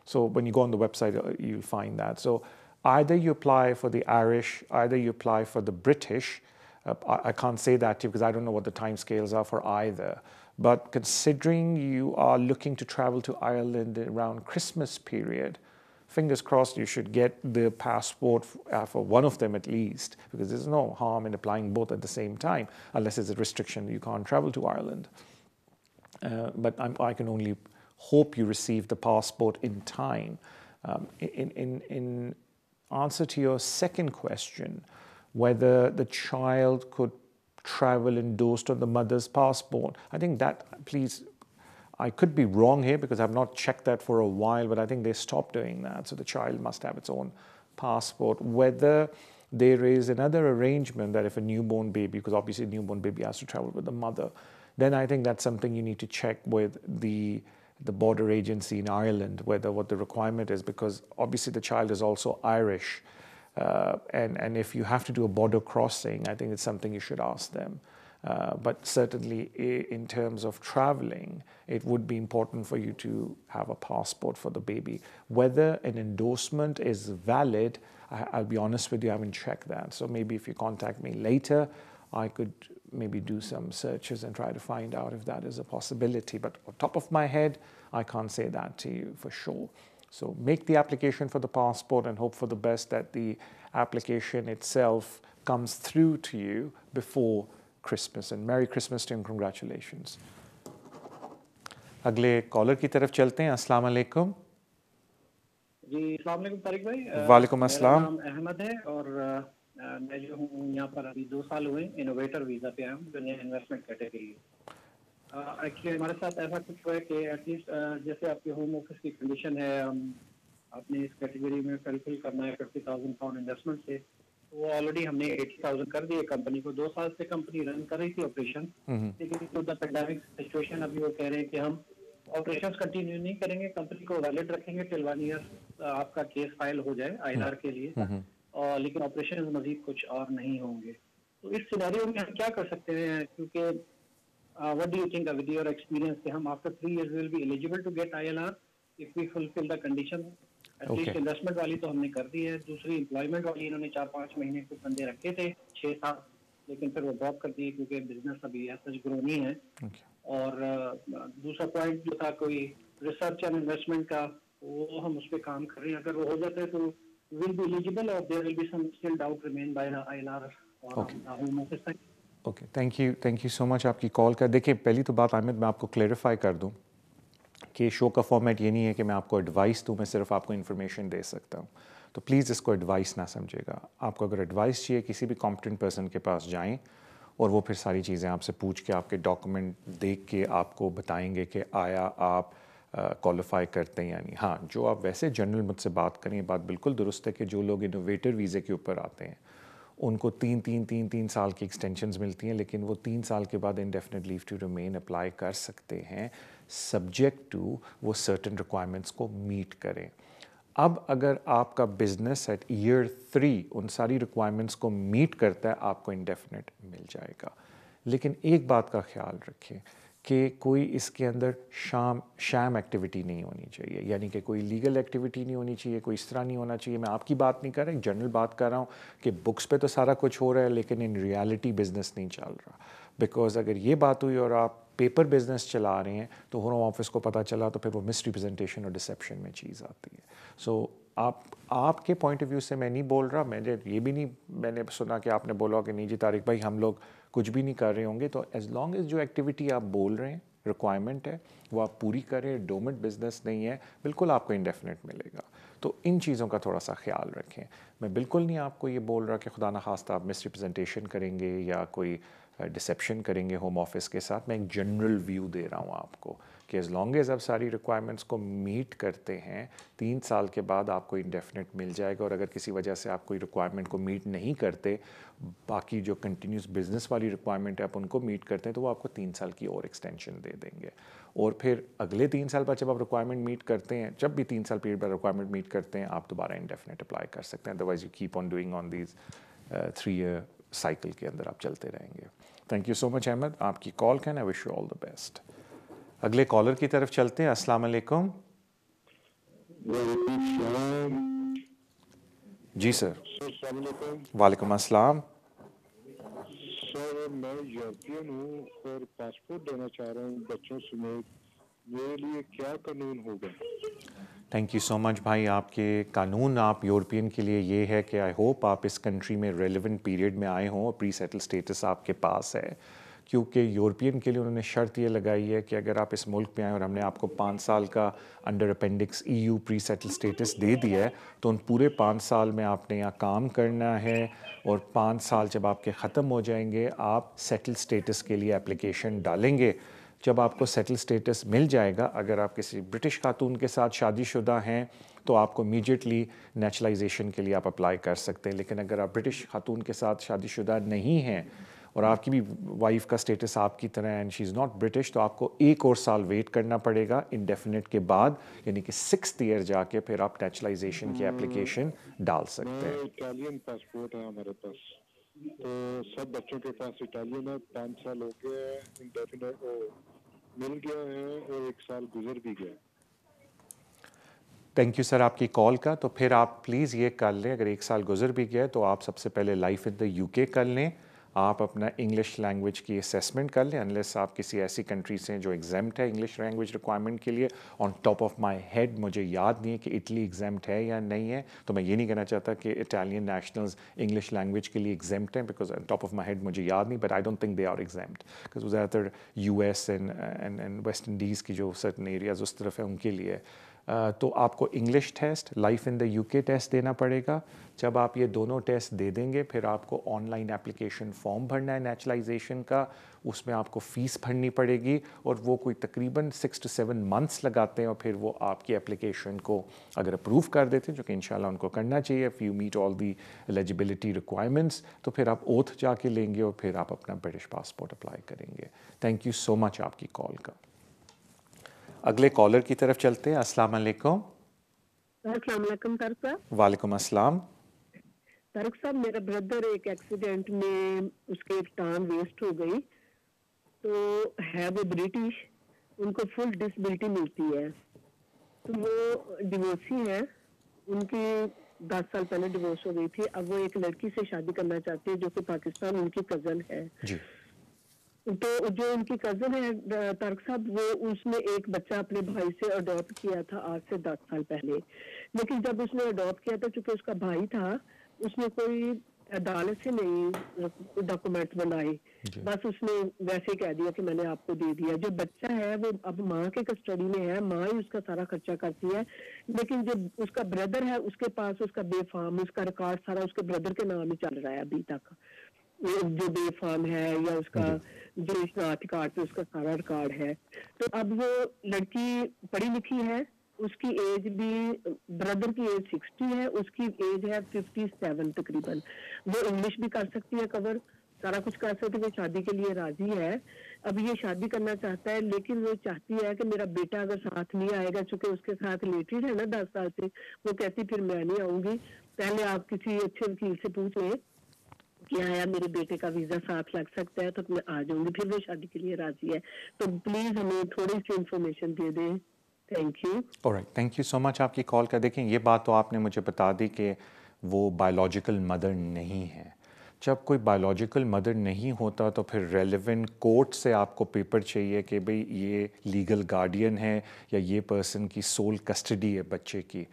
So when you go on the website, uh, you'll find that. So either you apply for the Irish, either you apply for the British. Uh, I, I, can't say that to you because I don't know what the timescales are for either. But considering you are looking to travel to Ireland around Christmas period, fingers crossed you should get the passport uh, for one of them at least because there's no harm in applying both at the same time unless there's a restriction you can't travel to Ireland. Uh, but I'm, i can only hope you receive the passport in time. Um, in, in, in answer to your second question, whether the child could travel endorsed on the mother's passport, I think that, please, I could be wrong here because I've not checked that for a while, but I think they stopped doing that. So the child must have its own passport. Whether there is another arrangement that if a newborn baby, because obviously a newborn baby has to travel with the mother, then I think that's something you need to check with the the border agency in Ireland, whether what the requirement is, because obviously the child is also Irish. Uh, and, and if you have to do a border crossing, I think it's something you should ask them. Uh, but certainly, in terms of traveling, it would be important for you to have a passport for the baby. Whether an endorsement is valid, I, will be honest with you, I haven't checked that. So maybe if you contact me later, I could maybe do some searches and try to find out if that is a possibility. But on top of my head, I can't say that to you for sure. So make the application for the passport and hope for the best that the application itself comes through to you before Christmas. And Merry Christmas to you and congratulations. अगले caller की तरफ चलते हैं अस्सलाम वालेकुम जी अस्सलाम वालेकुम तारिक भाई वालेकुम अस्सलाम अहमद है और मैं जो हूँ यहाँ पर अभी दो साल हुए इनोवेटर वीज़ा पे आया हूँ जो नया इन्वेस्टमेंट कैटेगरी है एक्चुअली हमारे साथ ऐसा कुछ हुआ है कि एटलीस्ट जैसे आपके होम ऑफिस की कंडीशन है हम आपने इस कैटेगरी में फिलफिल करना है फिफ्टी थाउजेंड पाउंड इन्वेस्टमेंट से तो वो ऑलरेडी हमने एटी थाउजेंड कर दिए कंपनी को दो साल से कंपनी रन कर रही थी ऑपरेशन हम्म। लेकिन जो द पेंडेमिक सिचुएशन अभी वो कह रहे हैं कि हम ऑपरेशन कंटिन्यू नहीं करेंगे कंपनी को वैलिड रखेंगे टिल वन ईयर आपका केस फाइल हो जाए आई हम्म। के लिए हम्म। आ, लेकिन ऑपरेशन मजीद कुछ और नहीं होंगे तो इस सिनेरियो में हम क्या कर सकते हैं क्योंकि what do you think with your experience कि हम after three years will be eligible to get ILR if we fulfil the condition at least investment वाली तो हमने कर दी है दूसरी एम्प्लॉयमेंट वाली इन्होंने चार पाँच महीने कुछ बंदे रखे थे छः साल लेकिन फिर वो ड्रॉप कर दिए क्योंकि बिजनेस अभी सच ग्रो नहीं है okay. और दूसरा पॉइंट जो था कोई रिसर्च एंड इन्वेस्टमेंट का वो हम उस पर काम कर रहे हैं अगर वो हो जाता है तो will be eligible or there will be some still doubt remain by the ILR or okay. Home Office side? Okay thank you thank you so much आपकी कॉल का देखिए पहली तो बात आमिर मैं आपको क्लेरिफाई कर दूं कि शो का फॉर्मेट ये नहीं है कि मैं आपको एडवाइस दूं मैं सिर्फ आपको इन्फॉर्मेशन दे सकता हूं तो प्लीज़ इसको एडवाइस ना समझेगा आपको अगर एडवाइस चाहिए किसी भी कॉम्पिटेंट पर्सन के पास जाएँ और वो फिर सारी चीज़ें आपसे पूछ के आपके डॉक्यूमेंट देख के आपको बताएंगे कि आया आप क्वालिफाई करते हैं यानी हाँ जो आप वैसे जनरल मुझसे बात करें ये बात बिल्कुल दुरुस्त है कि जो लोग इनोवेटर वीज़े के ऊपर आते हैं उनको तीन तीन तीन तीन साल की एक्सटेंशन मिलती हैं लेकिन वो तीन साल के बाद indefinite leave to remain apply कर सकते हैं सब्जेक्ट टू वो सर्टन रिक्वायरमेंट्स को मीट करें अब अगर आपका बिजनेस एट ईयर थ्री उन सारी रिक्वायरमेंट्स को मीट करता है आपको इनडेफिनेट मिल जाएगा लेकिन एक बात का ख्याल रखें कि कोई इसके अंदर शाम शाम एक्टिविटी नहीं होनी चाहिए यानी कि कोई लीगल एक्टिविटी नहीं होनी चाहिए कोई इस तरह नहीं होना चाहिए मैं आपकी बात नहीं कर रहा जनरल बात कर रहा हूँ कि बुक्स पे तो सारा कुछ हो रहा है लेकिन इन रियलिटी बिज़नेस नहीं चल रहा बिकॉज अगर ये बात हुई और आप पेपर बिजनेस चला रहे हैं तो होम ऑफिस को पता चला तो फिर वो मिस रिप्रजेंटेशन और डिसेप्शन में चीज़ आती है सो so, आप आपके पॉइंट ऑफ व्यू से मैं नहीं बोल रहा मैंने ये भी नहीं मैंने सुना कि आपने बोला कि नहीं जी तारिक भाई हम लोग कुछ भी नहीं कर रहे होंगे तो एज लॉन्ग एज जो एक्टिविटी आप बोल रहे हैं रिक्वायरमेंट है वो आप पूरी करें डोमेंट बिजनेस नहीं है बिल्कुल आपको इंडेफिनेट मिलेगा तो इन चीज़ों का थोड़ा सा ख्याल रखें मैं बिल्कुल नहीं आपको ये बोल रहा कि खुदा ना खास्ता आप मिस रिप्रजेंटेशन करेंगे या कोई डिसेप्शन uh, करेंगे होम ऑफिस के साथ मैं एक जनरल व्यू दे रहा हूँ आपको कि एज लॉन्ग एज आप सारी रिक्वायरमेंट्स को मीट करते हैं तीन साल के बाद आपको इंडेफिनेट मिल जाएगा और अगर किसी वजह से आप कोई रिक्वायरमेंट को मीट नहीं करते बाकी जो कंटिन्यूस बिजनेस वाली रिक्वायरमेंट है आप उनको मीट करते हैं तो वो आपको तीन साल की और एक्सटेंशन दे देंगे और फिर अगले तीन साल बाद जब आप रिक्वायरमेंट मीट करते हैं जब भी तीन साल पीरियड बाद रिक्वायरमेंट मीट करते हैं आप दोबारा इंडेफिनेट अप्लाई कर सकते हैं otherwise you keep on doing on these three year cycle के अंदर आप चलते रहेंगे thank you so much Ahmed आपकी call can I wish you all the best अगले कॉलर की तरफ चलते हैं अस्सलाम वालेकुम जी सर वालेकुम अस्सलाम सर मैं यूरोपियन हूँ और पासपोर्ट देना चाह रहा हूँ बच्चों समेत मेरे लिए क्या कानून होगा थैंक यू सो मच भाई आपके कानून आप यूरोपियन के लिए ये है कि आई होप आप इस कंट्री में रेलिवेंट पीरियड में आए हों और प्री सेटल स्टेटस आपके पास है क्योंकि यूरोपियन के लिए उन्होंने शर्त ये लगाई है कि अगर आप इस मुल्क में आए और हमने आपको पाँच साल का under appendix EU pre settle status दे दिया है तो उन पूरे पाँच साल में आपने यहाँ काम करना है और पाँच साल जब आपके ख़त्म हो जाएंगे आप सेटल स्टेटस के लिए एप्लीकेशन डालेंगे जब आपको सेटल स्टेटस मिल जाएगा अगर आप किसी ब्रिटिश खातून के साथ शादीशुदा हैं तो आपको इमीजिएटली नेचुरलाइजेशन के लिए आप अप्लाई कर सकते हैं लेकिन अगर आप ब्रिटिश खातून के साथ शादीशुदा नहीं हैं और आपकी भी वाइफ का स्टेटस आपकी तरह है and she is not British तो आपको एक और साल वेट करना पड़ेगा इनडेफिनेट के बाद यानी कि सिक्स ईयर जाके फिर आप नेचुरलाइजेशन की एप्लीकेशन डाल सकते हैं इटालियन पासपोर्ट है हमारे पास तो सब बच्चों के पास इटालियन है पाँच साल हो गए इनडेफिनेट मिल गया है और एक साल गुजर भी गया थैंक यू सर आपकी कॉल का तो फिर आप प्लीज़ ये कर लें अगर एक साल गुजर भी गया तो आप सबसे पहले लाइफ इन द यूके कर लें आप अपना इंग्लिश लैंग्वेज की असेसमेंट कर लें अनलेस आप किसी ऐसी कंट्री से जो एग्ज़ैम्ट है इंग्लिश लैंग्वेज रिक्वायरमेंट के लिए on top of my head मुझे याद नहीं है कि इटली एग्जैम्ट है या नहीं है तो मैं ये नहीं कहना चाहता कि इटालियन नेशनल्स इंग्लिश लैंग्वेज के लिए एग्जैम्ट हैं because on top of my head मुझे याद नहीं but I don't think they are exempt because ज़्यादातर U S and and West Indies की जो सर्टन एरियाज उस तरफ है उनके लिए तो आपको English test life in the UK test देना पड़ेगा जब आप ये दोनों टेस्ट दे देंगे फिर आपको ऑनलाइन एप्लीकेशन फॉर्म भरना है नेचुलाइजेशन का उसमें आपको फ़ीस भरनी पड़ेगी और वो कोई तकरीबन सिक्स टू सेवन मंथ्स लगाते हैं और फिर वो आपकी एप्लीकेशन को अगर अप्रूव कर देते हैं जो कि इन उनको करना चाहिए if you meet all the eligibility requirements तो फिर आप ओथ जाके लेंगे और फिर आप अपना ब्रिटिश पासपोर्ट अप्लाई करेंगे थैंक यू सो मच आपकी कॉल का अगले कॉलर की तरफ चलते हैं अस्सलाम वालेकुम वालेकुम अस्सलाम तारक साहब मेरा ब्रदर एक एक्सीडेंट में उसके एक टांग वेस्ट हो गई तो है वो ब्रिटिश उनको फुल डिसबिलिटी मिलती है तो वो डिवोर्सी है उनकी दस साल पहले डिवोर्स हो गई थी अब वो एक लड़की से शादी करना चाहती है जो कि पाकिस्तान उनकी कजन है जी. तो जो उनकी कजन है तारक साहब वो उसने एक बच्चा अपने भाई से अडॉप्ट किया था आज से दस साल पहले लेकिन जब उसने अडॉप्ट किया था चूंकि उसका भाई था उसने कोई अदालत से नहीं डॉक्यूमेंट बनाए बस उसने वैसे कह दिया कि मैंने आपको दे दिया जो बच्चा है वो अब माँ के कस्टडी में है माँ ही उसका सारा खर्चा करती है लेकिन जो उसका ब्रदर है उसके पास उसका बेफार्म उसका रिकॉर्ड सारा उसके ब्रदर के नाम ही चल रहा है अभी तक जो बे फार्म है या उसका जो इशनाथ कार्ड उसका सारा रिकॉर्ड है तो अब वो लड़की पढ़ी लिखी है उसकी एज भी ब्रदर की एज सिक्सटी है उसकी एज है फिफ्टी सेवन तकरीबन वो इंग्लिश भी कर सकती है कवर सारा कुछ कर सकती है शादी के लिए राजी है अब ये शादी करना चाहता है लेकिन वो चाहती है कि मेरा बेटा अगर साथ नहीं आएगा चूंकि उसके साथ रिलेटेड है ना दस साल से वो कहती फिर मैं नहीं आऊंगी पहले आप किसी अच्छे वकील से पूछ लें किया आया मेरे बेटे का वीजा साथ लग सकता है तो मैं आ जाऊंगी फिर वो शादी के लिए राजी है तो प्लीज हमें थोड़ी सी इन्फॉर्मेशन दे दें थैंक यू और थैंक यू सो मच आपकी कॉल कर देखें ये बात तो आपने मुझे बता दी कि वो बायोलॉजिकल मदर नहीं है जब कोई बायोलॉजिकल मदर नहीं होता तो फिर रेलेवेंट कोर्ट से आपको पेपर चाहिए कि भाई ये लीगल गार्डियन है या ये पर्सन की सोल कस्टडी है बच्चे की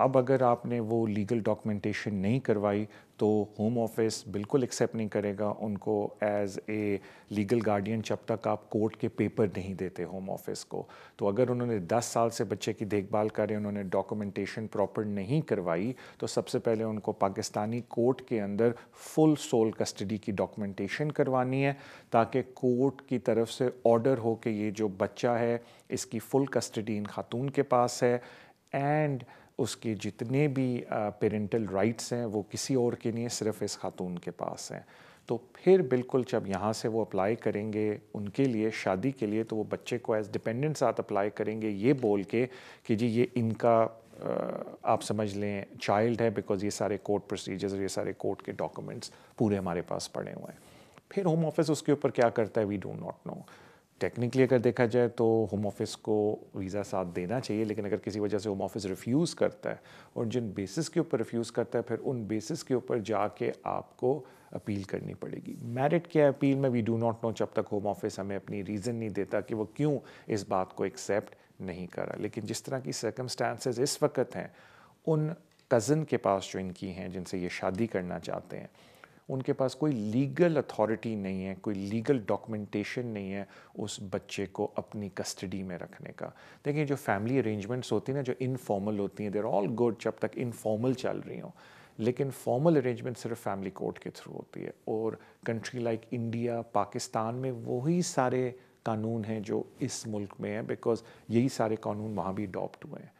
अब अगर आपने वो लीगल डॉक्यूमेंटेशन नहीं करवाई तो होम ऑफिस बिल्कुल एक्सेप्ट नहीं करेगा उनको एज ए लीगल गार्डियन जब तक आप कोर्ट के पेपर नहीं देते होम ऑफिस को तो अगर उन्होंने 10 साल से बच्चे की देखभाल करें उन्होंने डॉक्यूमेंटेशन प्रॉपर नहीं करवाई तो सबसे पहले उनको पाकिस्तानी कोर्ट के अंदर फुल सोल कस्टडी की डॉक्यूमेंटेशन करवानी है ताकि कोर्ट की तरफ से ऑर्डर हो कि ये जो बच्चा है इसकी फुल कस्टडी इन खातून के पास है एंड उसके जितने भी पेरेंटल राइट्स हैं वो किसी और के नहीं सिर्फ इस खातून के पास हैं तो फिर बिल्कुल जब यहाँ से वो अप्लाई करेंगे उनके लिए शादी के लिए तो वो बच्चे को एज डिपेंडेंट साथ अप्लाई करेंगे ये बोल के कि जी ये इनका आप समझ लें चाइल्ड है बिकॉज ये सारे कोर्ट प्रोसीजर्स ये सारे कोर्ट के डॉक्यूमेंट्स पूरे हमारे पास पड़े हुए हैं फिर होम ऑफिस उसके ऊपर क्या करता है we don't not know technically अगर देखा जाए तो होम ऑफिस को वीज़ा साथ देना चाहिए लेकिन अगर किसी वजह से होम ऑफिस रिफ्यूज़ करता है और जिन बेसिस के ऊपर रिफ्यूज़ करता है फिर उन बेसिस के ऊपर जाके आपको अपील करनी पड़ेगी मेरिट क्या अपील में वी डू नॉट नो जब तक होम ऑफिस हमें अपनी रीज़न नहीं देता कि वो क्यों इस बात को एक्सेप्ट नहीं करा लेकिन जिस तरह की सर्कमस्टांसिस इस वक्त हैं उन कज़न के पास जो इनकी हैं जिनसे ये शादी करना चाहते हैं उनके पास कोई लीगल अथॉरिटी नहीं है कोई लीगल डॉक्यूमेंटेशन नहीं है उस बच्चे को अपनी कस्टडी में रखने का देखिए जो फैमिली अरेंजमेंट्स होती हैं ना जो इनफॉर्मल होती हैं देर ऑल गुड जब तक इनफॉर्मल चल रही हो लेकिन फॉर्मल अरेंजमेंट सिर्फ फैमिली कोर्ट के थ्रू होती है और कंट्री लाइक इंडिया पाकिस्तान में वही सारे कानून हैं जो इस मुल्क में हैं बिकॉज यही सारे कानून वहाँ भी अडॉप्ट हुए हैं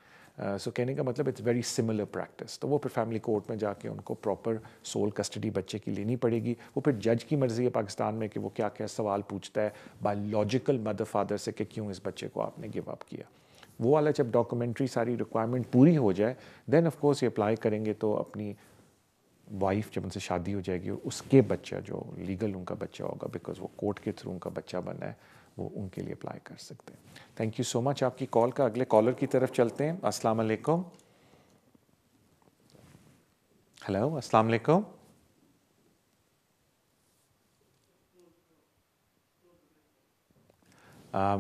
सो uh, कहने का मतलब इट्स वेरी सिमिलर प्रैक्टिस तो वो फिर फैमिली कोर्ट में जाके उनको प्रॉपर सोल कस्टडी बच्चे की लेनी पड़ेगी वो फिर जज की मर्ज़ी है पाकिस्तान में कि वो क्या क्या सवाल पूछता है बायोलॉजिकल मदर फादर से कि क्यों इस बच्चे को आपने गिव अप किया वो वाला जब डॉक्यूमेंट्री सारी रिक्वायरमेंट पूरी हो जाए देन ऑफकोर्स ये अप्लाई करेंगे तो अपनी वाइफ जब उनसे शादी हो जाएगी उसके बच्चा जो लीगल उनका बच्चा होगा बिकॉज वो कोर्ट के थ्रू उनका बच्चा बना है वो उनके लिए अप्लाई कर सकते हैं थैंक यू सो मच आपकी कॉल का अगले कॉलर की तरफ चलते हैं अस्सलाम वालेकुम हेलो अस्सलाम वालेकुम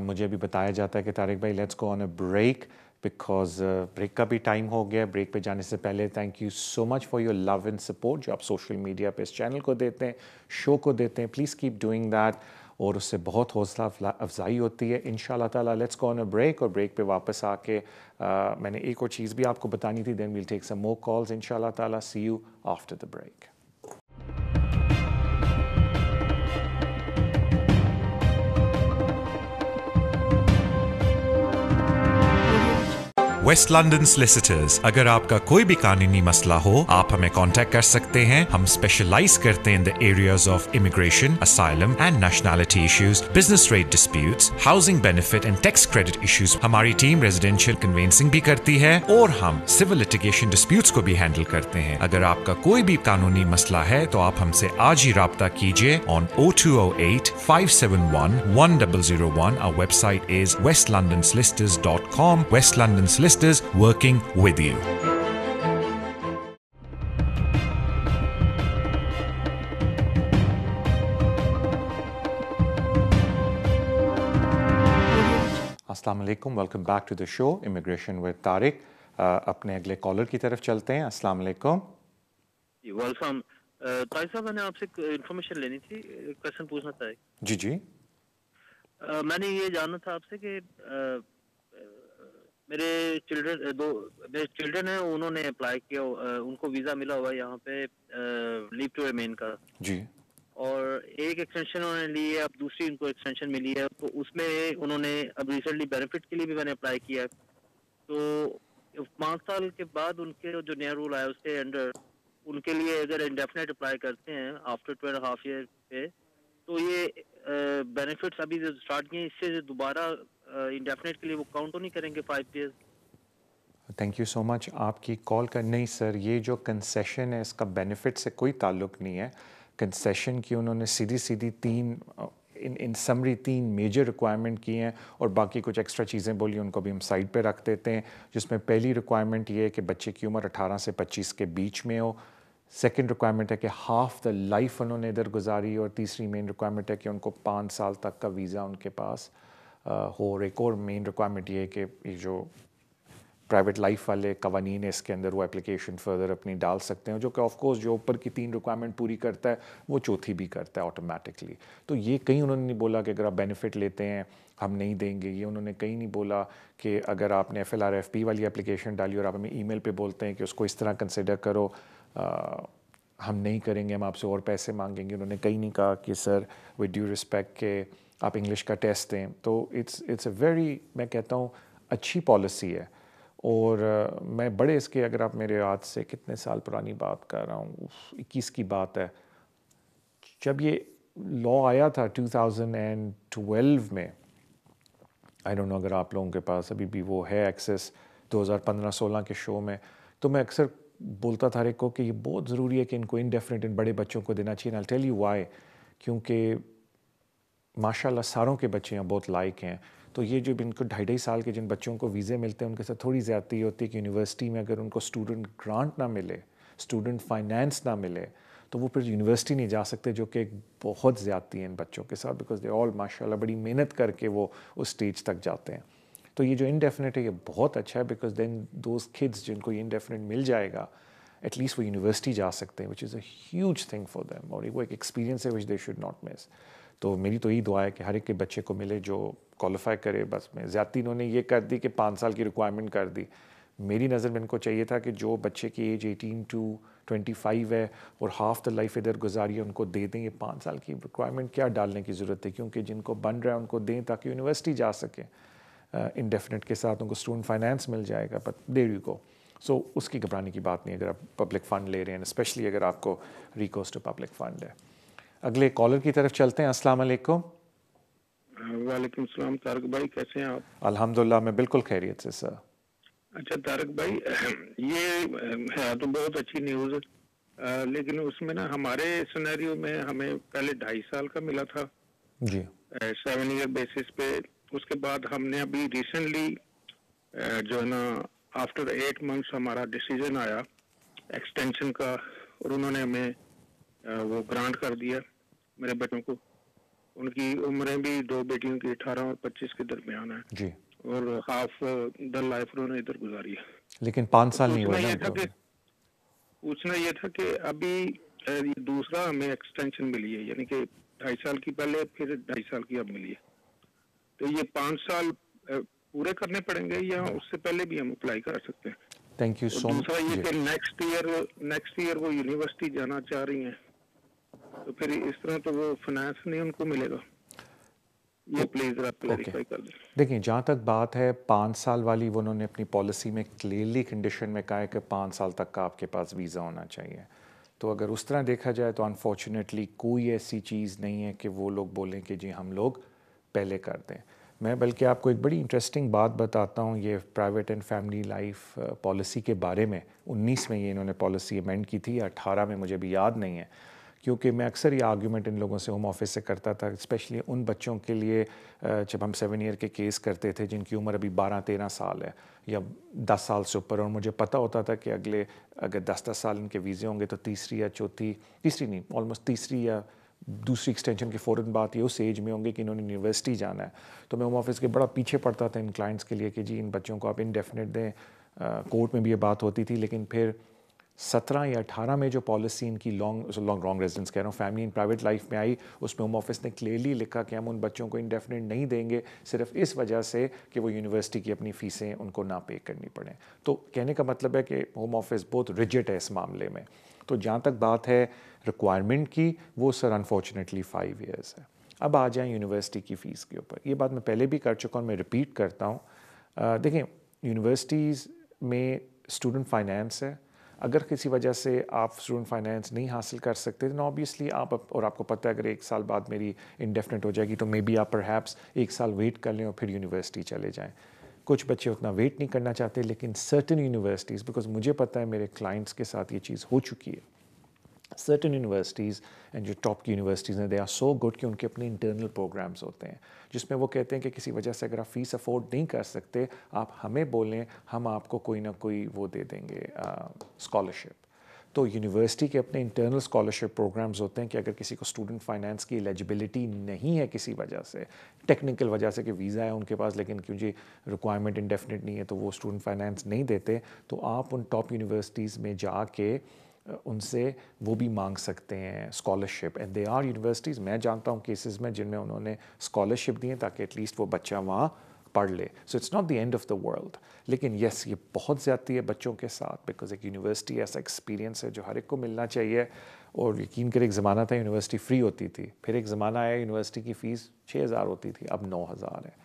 मुझे अभी बताया जाता है कि तारिक भाई let's go on a break because break का भी टाइम हो गया ब्रेक पे जाने से पहले thank you so much for your love and support जो आप सोशल मीडिया पे इस चैनल को देते हैं शो को देते हैं प्लीज़ कीप डूइंग दैट और उससे बहुत हौसला अफजाई होती है इन ताला let's go on a break और ब्रेक पे वापस आके मैंने एक और चीज़ भी आपको बतानी थी then we'll take some more calls इन ताला see you after the break West London solicitors अगर आपका कोई भी कानूनी मसला हो आप हमें कॉन्टेक्ट कर सकते हैं हम स्पेशलाइज करते हैं in the areas of immigration asylum and nationality issues business rate disputes housing benefit and tax credit issues हमारी टीम रेजिडेंशियल कन्वेंसिंग भी करती है और हम सिविल लिटिगेशन डिस्प्यूट्स को भी हैंडल करते हैं अगर आपका कोई भी कानूनी मसला है तो आप हमसे आज ही रहा कीजिए on O two O eight five seven one one double zero one our website is West London solicitors dot com West London solicitors investors working with you. अस्सलाम वालेकुम welcome back to the show immigration with Tariq अपने अगले caller की तरफ चलते हैं अस्सलाम वालेकुम जी वेलकम तारिक uh, साहब मैंने आपसे इंफॉर्मेशन लेनी थी क्वेश्चन पूछना था जी जी uh, मैंने ये जानना था आपसे कि uh, मेरे चिल्ड्रन दो मेरे चिल्ड्रन हैं उन्होंने अप्लाई किया उनको वीज़ा मिला हुआ यहाँ पे लीव टू रिमेन का जी और एक एक्सटेंशन उन्होंने ली है अब दूसरी उनको एक्सटेंशन मिली है तो उसमें उन्होंने अब रिसेंटली बेनिफिट के लिए भी मैंने अप्लाई किया तो पाँच साल के बाद उनके जो नया रूल आया उसके अंडर उनके लिए अगर इंडेफिनेट अप्लाई करते हैं after two and half year पे तो ये बेनिफिट्स अभी जो स्टार्ट किए इससे दोबारा इंडेफिनेट के लिए वो काउंट तो नहीं करेंगे five days thank you so much आपकी कॉल का नहीं सर ये जो कंसेशन है इसका बेनिफिट से कोई ताल्लुक नहीं है कंसेशन की उन्होंने सीधी सीधी तीन इन इन समरी तीन मेजर रिक्वायरमेंट की हैं और बाकी कुछ एक्स्ट्रा चीज़ें बोली उनको भी हम साइड पे रख देते हैं जिसमें पहली रिक्वायरमेंट ये है कि बच्चे की उम्र 18 से 25 के बीच में हो सेकंड रिक्वायरमेंट है कि हाफ द लाइफ उन्होंने इधर गुजारी और तीसरी मेन रिक्वायरमेंट है कि उनको पाँच साल तक का वीज़ा उनके पास हो और एक और मेन रिक्वायरमेंट ये है कि ये जो प्राइवेट लाइफ वाले कवानी है इसके अंदर वो एप्लीकेशन फर्दर अपनी डाल सकते हैं जो कि ऑफ कोर्स जो ऊपर की तीन रिक्वायरमेंट पूरी करता है वो चौथी भी करता है ऑटोमेटिकली तो ये कहीं उन्होंने नहीं बोला कि अगर आप बेनिफिट लेते हैं हम नहीं देंगे ये उन्होंने कहीं नहीं बोला कि अगर आपने F L R F P वाली एप्लीकेशन डाली और आप हमें ई मेल पर बोलते हैं कि उसको इस तरह कंसिडर करो हम नहीं करेंगे हम आपसे और पैसे मांगेंगे उन्होंने कहीं नहीं कहा कि सर विद ड्यू रिस्पेक्ट के आप इंग्लिश का टेस्ट दें तो इट्स इट्स अ वेरी मैं कहता हूँ अच्छी पॉलिसी है और uh, मैं बड़े इसके अगर आप मेरे हाथ से कितने साल पुरानी बात कर रहा हूँ इक्कीस की बात है जब ये लॉ आया था 2012 में आई डोंट नो अगर आप लोगों के पास अभी भी वो है एक्सेस 2015-16 के शो में तो मैं अक्सर बोलता तारिक को कि ये बहुत ज़रूरी है कि इनको इनडेफिनेट इन बड़े बच्चों को देना चाहिए टेल यू वाई क्योंकि माशाल्लाह सारों के बच्चे यहाँ बहुत लायक हैं तो ये जो इनको ढाई ढाई साल के जिन बच्चों को वीज़े मिलते हैं उनके साथ थोड़ी ज़्यादा ये होती है कि यूनिवर्सिटी में अगर उनको स्टूडेंट ग्रांट ना मिले स्टूडेंट फाइनेंस ना मिले तो वो फिर यूनिवर्सिटी नहीं जा सकते जो कि एक बहुत ज़्यादती है इन बच्चों के साथ बिकॉज दे ऑल माशाल्लाह बड़ी मेहनत करके वो उस स्टेज तक जाते हैं तो ये जो इनडेफिनेट है ये बहुत अच्छा है बिकॉज देन दोज किड्स जिनको ये इनडेफिनेट मिल जाएगा एटलीस्ट वो यूनिवर्सिटी जा सकते हैं which is a thing for them और वो एक एक्सपीरियंस है which they should not miss तो मेरी तो यही दुआ है कि हर एक के बच्चे को मिले जो क्वालिफाई करे बस में ज़्यादा इन्होंने ये कर दी कि पाँच साल की रिक्वायरमेंट कर दी मेरी नज़र में इनको चाहिए था कि जो बच्चे की age eighteen to twenty five है और हाफ द लाइफ इधर गुजारी है उनको दे दें ये पाँच साल की रिक्वायरमेंट क्या डालने की ज़रूरत है क्योंकि जिनको बन रहा है उनको दें ताकि यूनिवर्सिटी जा सकें इंडेफिनेट uh, के साथ उनको स्टूडेंट फाइनेंस मिल जाएगा बट देर यू गो सो उसकी घबराने की बात नहीं अगर आप पब्लिक फ़ंड ले रहे हैं स्पेशली अगर आपको रिकोर्स टू पब्लिक फ़ंड है अगले कॉलर की तरफ चलते हैं अस्सलाम वालेकुम वालेकुम सलाम तारक भाई कैसे हैं आप अल्हम्दुलिल्लाह मैं बिल्कुल खैरियत से सर अच्छा तारक भाई ये है हाँ, तो बहुत अच्छी न्यूज़ लेकिन उसमें ना हमारे सिनेरियो में हमें पहले ढाई साल का मिला था जी सेवन ईयर बेसिस पे उसके बाद हमने अभी रिसेंटली जो है ना आफ्टर एट मंथ्स हमारा डिसीजन आया एक्सटेंशन का और उन्होंने हमें वो ग्रांट कर दिया मेरे बच्चों को उनकी उम्रें भी दो बेटियों की अठारह और पच्चीस के दरमियान है जी और हाफ द लाइफ उन्होंने इधर गुजारी है लेकिन पाँच तो साल नहीं हुआ था कि पूछना ये था कि अभी दूसरा हमें एक्सटेंशन मिली है यानी कि ढाई साल की पहले फिर ढाई साल की अब मिली है तो ये पाँच साल पूरे करने पड़ेंगे या उससे पहले भी हम अप्लाई कर सकते हैं थैंक यू सो मच ये कि नेक्स्ट ईयर नेक्स्ट ईयर वो यूनिवर्सिटी जाना चाह रही हैं तो फिर इस तरह तो वो फाइनेंस नहीं उनको मिलेगा ये प्लीज देखिए जहाँ तक बात है पाँच साल वाली उन्होंने अपनी पॉलिसी में क्लियरली कंडीशन में कहा है कि पाँच साल तक का आपके पास वीज़ा होना चाहिए तो अगर उस तरह देखा जाए तो अनफॉर्चुनेटली कोई ऐसी चीज़ नहीं है कि वो लोग बोलें कि जी हम लोग पहले कर दें मैं बल्कि आपको एक बड़ी इंटरेस्टिंग बात बताता हूँ ये private and family life policy के बारे में उन्नीस में ये इन्होंने पॉलिसी अमेंड की थी अट्ठारह में मुझे भी याद नहीं है क्योंकि मैं अक्सर ये आर्ग्यूमेंट इन लोगों से होम ऑफिस से करता था स्पेशली उन बच्चों के लिए uh, जब हम सेवन ईयर के केस करते थे जिनकी उम्र अभी बारह तेरह साल है या दस साल से ऊपर और मुझे पता होता था कि अगले अगर दस दस साल इनके वीज़े होंगे तो तीसरी या चौथी तीसरी नहीं ऑलमोस्ट तीसरी या दूसरी एक्सटेंशन के फ़ौर बात ये उस एज में होंगे कि इन्होंने यूनिवर्सिटी जाना है तो मैं होम ऑफिस के बड़ा पीछे पड़ता था इन क्लाइंट्स के लिए कि जी इन बच्चों को आप इनडेफिनेट दें कोर्ट में भी ये बात होती थी लेकिन फिर सत्रह या अठारह में जो पॉलिसी इनकी लॉन्ग लॉन्ग रॉन्ग रेजिडेंस कह रहा हूँ फैमिली इन प्राइवेट लाइफ में आई उसमें होम ऑफिस ने क्लियरली लिखा कि हम उन बच्चों को इनडेफिनेट नहीं देंगे सिर्फ इस वजह से कि वो यूनिवर्सिटी की अपनी फ़ीसें उनको ना पे करनी पड़ें तो कहने का मतलब है कि होम ऑफिस बहुत रिजिट है इस मामले में तो जहाँ तक बात है रिक्वायरमेंट की वो सर अनफॉर्चुनेटली फाइव ईयर्स है अब आ जाएँ यूनिवर्सिटी की फ़ीस के ऊपर ये बात मैं पहले भी कर चुका हूँ मैं रिपीट करता हूँ देखें यूनिवर्सिटीज़ में स्टूडेंट फाइनेंस है अगर किसी वजह से आप स्टूडेंट फाइनेंस नहीं हासिल कर सकते तो ऑब्वियसली आप और आपको पता है अगर एक साल बाद मेरी इंडेफिनेट हो जाएगी तो मे बी आप परहैप्स एक साल वेट कर लें और फिर यूनिवर्सिटी चले जाएँ कुछ बच्चे उतना वेट नहीं करना चाहते लेकिन सर्टन यूनिवर्सिटीज़ बिकॉज मुझे पता है मेरे क्लाइंट्स के साथ ये चीज़ हो चुकी है सर्टन यूनिवर्सिटीज़ एंड जो टॉप की यूनिवर्सिटीज़ हैं दे आर सो गुड कि उनके अपने इंटरनल प्रोग्राम्स होते हैं जिसमें वो कहते हैं कि किसी वजह से अगर आप फीस अफोर्ड नहीं कर सकते आप हमें बोलें हम आपको कोई ना कोई वो दे देंगे स्कॉलरशिप uh, तो यूनिवर्सिटी के अपने इंटरनल स्कॉलरशिप प्रोग्राम्स होते हैं कि अगर किसी को स्टूडेंट फाइनेंस की एलिजिबिलिटी नहीं है किसी वजह से टेक्निकल वजह से कि वीज़ा है उनके पास लेकिन क्योंकि रिक्वायरमेंट इंडेफिनेट नहीं है तो वो स्टूडेंट फाइनेंस नहीं देते तो आप उन टॉप यूनिवर्सिटीज़ में जाके उनसे वो भी मांग सकते हैं scholarship and they are universities मैं जानता हूँ केसेस में जिनमें उन्होंने स्कॉलरशिप दिए ताकि एटलीस्ट वो बच्चा वहाँ पढ़ ले so it's not the end of the world लेकिन येस ये बहुत ज़्यादा है बच्चों के साथ बिकॉज एक यूनिवर्सिटी ऐसा एक्सपीरियंस है जो हर एक को मिलना चाहिए और यकीन कर एक ज़माना था यूनिवर्सिटी फ्री होती थी फिर एक ज़माना आया यूनिवर्सिटी की फ़ीस छः हज़ार होती थी अब नौ हज़ार है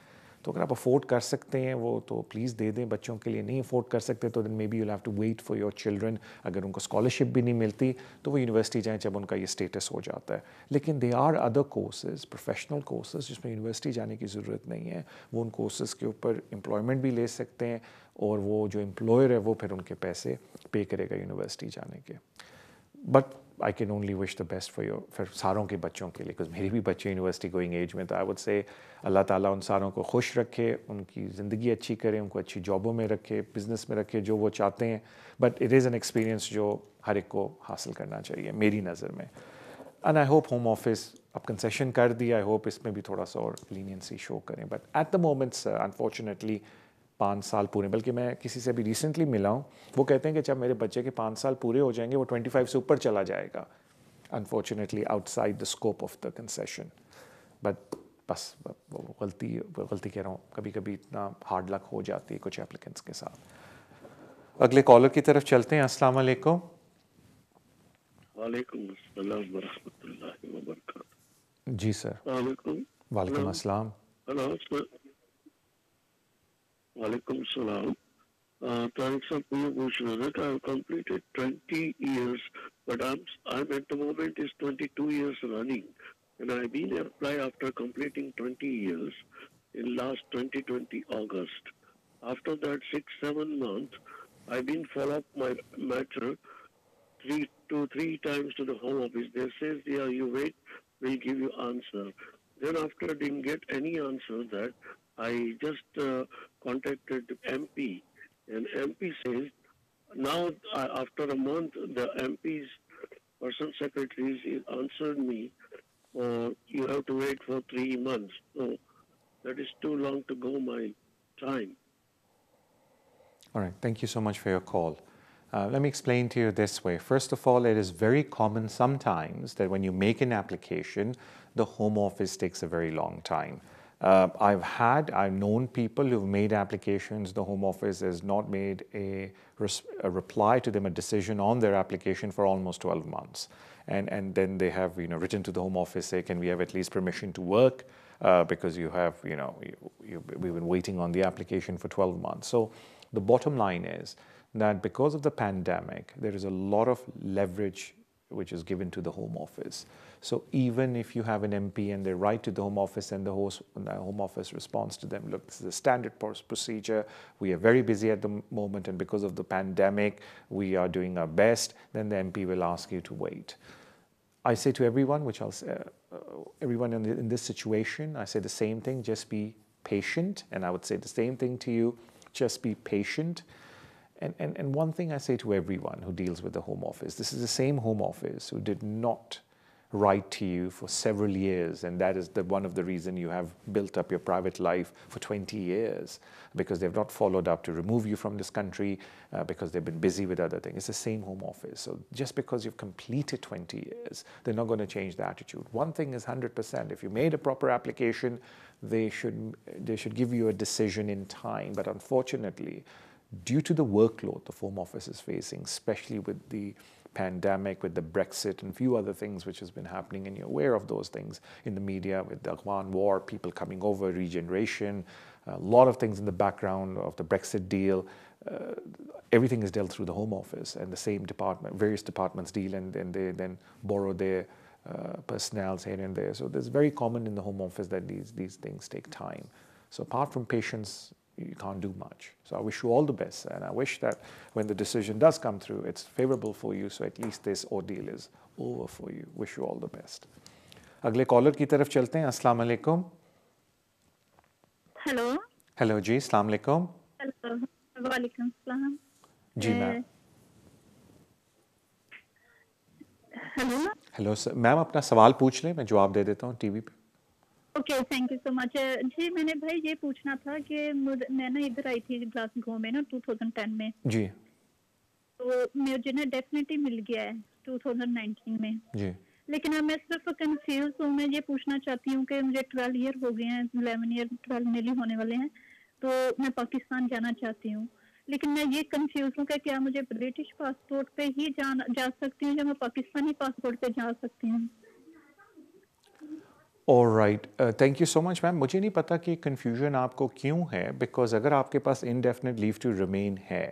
तो अगर आप अफोर्ड कर सकते हैं वो तो प्लीज़ दे दें बच्चों के लिए नहीं अफोर्ड कर सकते तो then maybe you have to wait for your children अगर उनको स्कॉलरशिप भी नहीं मिलती तो वो यूनिवर्सिटी जाएँ जब उनका ये स्टेटस हो जाता है लेकिन they are other courses professional courses जिसमें यूनिवर्सिटी जाने की ज़रूरत नहीं है वो उन कोर्सेज़ के ऊपर एम्प्लॉयमेंट भी ले सकते हैं और वो जो एम्प्लॉयर है वो फिर उनके पैसे पे करेगा यूनिवर्सिटी जाने के but I can only wish the best for your for सारों के बच्चों के लिए बिकॉज मेरे भी बच्चे यूनिवर्सिटी गोइंग एज में तो आई वुड से अल्लाह ताला उन सारों को खुश रखे उनकी ज़िंदगी अच्छी करे उनको अच्छी जॉबों में रखे बिज़नेस में रखे जो वो चाहते हैं but it is an experience जो हर एक को हासिल करना चाहिए मेरी नज़र में and I hope home office अब कंसेशन कर दी आई होप इसमें भी थोड़ा सा और लीनियंसी शो करें but at the moments unfortunately पाँच साल पूरे बल्कि मैं किसी से भी रिसेंटली मिला हूँ वो कहते हैं कि जब मेरे बच्चे के पाँच साल पूरे हो जाएंगे वो ट्वेंटी फाइव से ऊपर चला जाएगा unfortunately outside the scope of the concession but बस वो गलती गलती कह रहा हूँ कभी कभी इतना हार्ड लक हो जाती है कुछ एप्लीकेंट्स के साथ अगले कॉलर की तरफ चलते हैं असल वालेकुम जी सर वालेकुम hello Walaikum Salaam. Uh, thanks for Bhushan. I've completed 20 years, but I'm, I'm at the moment is 22 years running. And I've been apply after completing 20 years in last 2020 August. After that six, seven months, I've been follow up my matter three to three times to the home office. They says, yeah, you wait, we'll give you answer. Then after I didn't get any answer that, I just uh, contacted MP, and MP says now uh, after a month the MP's person secretary answered me, or uh, you have to wait for three months. So that is too long to go my time. All right, thank you so much for your call. Uh, let me explain to you this way. First of all, it is very common sometimes that when you make an application, the Home Office takes a very long time. Uh, I've had, I've known people who've made applications. The Home Office has not made a, a, reply to them, a decision on their application for almost 12 months. And, and then they have you know, written to the Home Office, say, can we have at least permission to work? Uh, because you have, you know, you, you, we've been waiting on the application for 12 months. So the bottom line is that because of the pandemic, there is a lot of leverage which is given to the Home Office. So even if you have an MP and they write to the Home Office and the, host, and the Home Office responds to them, look, this is a standard procedure. We are very busy at the moment, and because of the pandemic, we are doing our best. Then the MP will ask you to wait. I say to everyone, which I'll say, uh, everyone in, the, in this situation, I say the same thing. Just be patient, and I would say the same thing to you. Just be patient. And, and, and one thing I say to everyone who deals with the Home Office this is the same Home Office who did not Write to you for several years, and that is the, one of the reason you have built up your private life for 20 years because they've not followed up to remove you from this country uh, because they've been busy with other things. It's the same home office. So just because you've completed 20 years, they're not going to change the attitude. One thing is 100%. If you made a proper application, they should they should give you a decision in time. But unfortunately, due to the workload the home office is facing, especially with the pandemic, with the Brexit, and a few other things which has been happening, and you're aware of those things in the media with the Afghan war, people coming over, regeneration, a lot of things in the background of the Brexit deal. Uh, everything is dealt through the Home Office and the same department, various departments deal, and, and they then borrow their uh, personnel here and there. So it's very common in the Home Office that these, these things take time. So apart from patients you can't do much. So I wish you all the best, and I wish that when the decision does come through, it's favorable for you, so at least this ordeal is over for you. Wish you all the best. अगले caller की तरफ चलते हैं अस्सलाम Hello. Hello, ji. जी अस्सलाम वालेकुम वालेकुम सलाम जी eh. Hello hello hello ma'am अपना सवाल पूछ लें मैं जवाब दे देता हूँ टीवी पे okay thank you so much जी मैंने भाई ये पूछना था कि मैं ना इधर आई थी ग्लासगो में ना 2010 में जी तो मुझे ना डेफिनेटली मिल गया है 2019 में जी लेकिन अब मैं सिर्फ कंफ्यूज हूँ मैं ये पूछना चाहती हूँ कि मुझे 12 ईयर हो गए हैं इलेवन ईयर ट्वेल्व मेरी होने वाले हैं तो मैं पाकिस्तान जाना चाहती हूँ लेकिन मैं ये कंफ्यूज हूँ कि क्या मुझे ब्रिटिश पासपोर्ट पे ही जा सकती हूँ या मैं पाकिस्तानी पासपोर्ट पे जा सकती हूँ और right thank you so much ma'am मुझे नहीं पता कि कन्फ्यूजन आपको क्यों है बिकॉज अगर आपके पास इनडेफिनेट लीव टू रिमेन है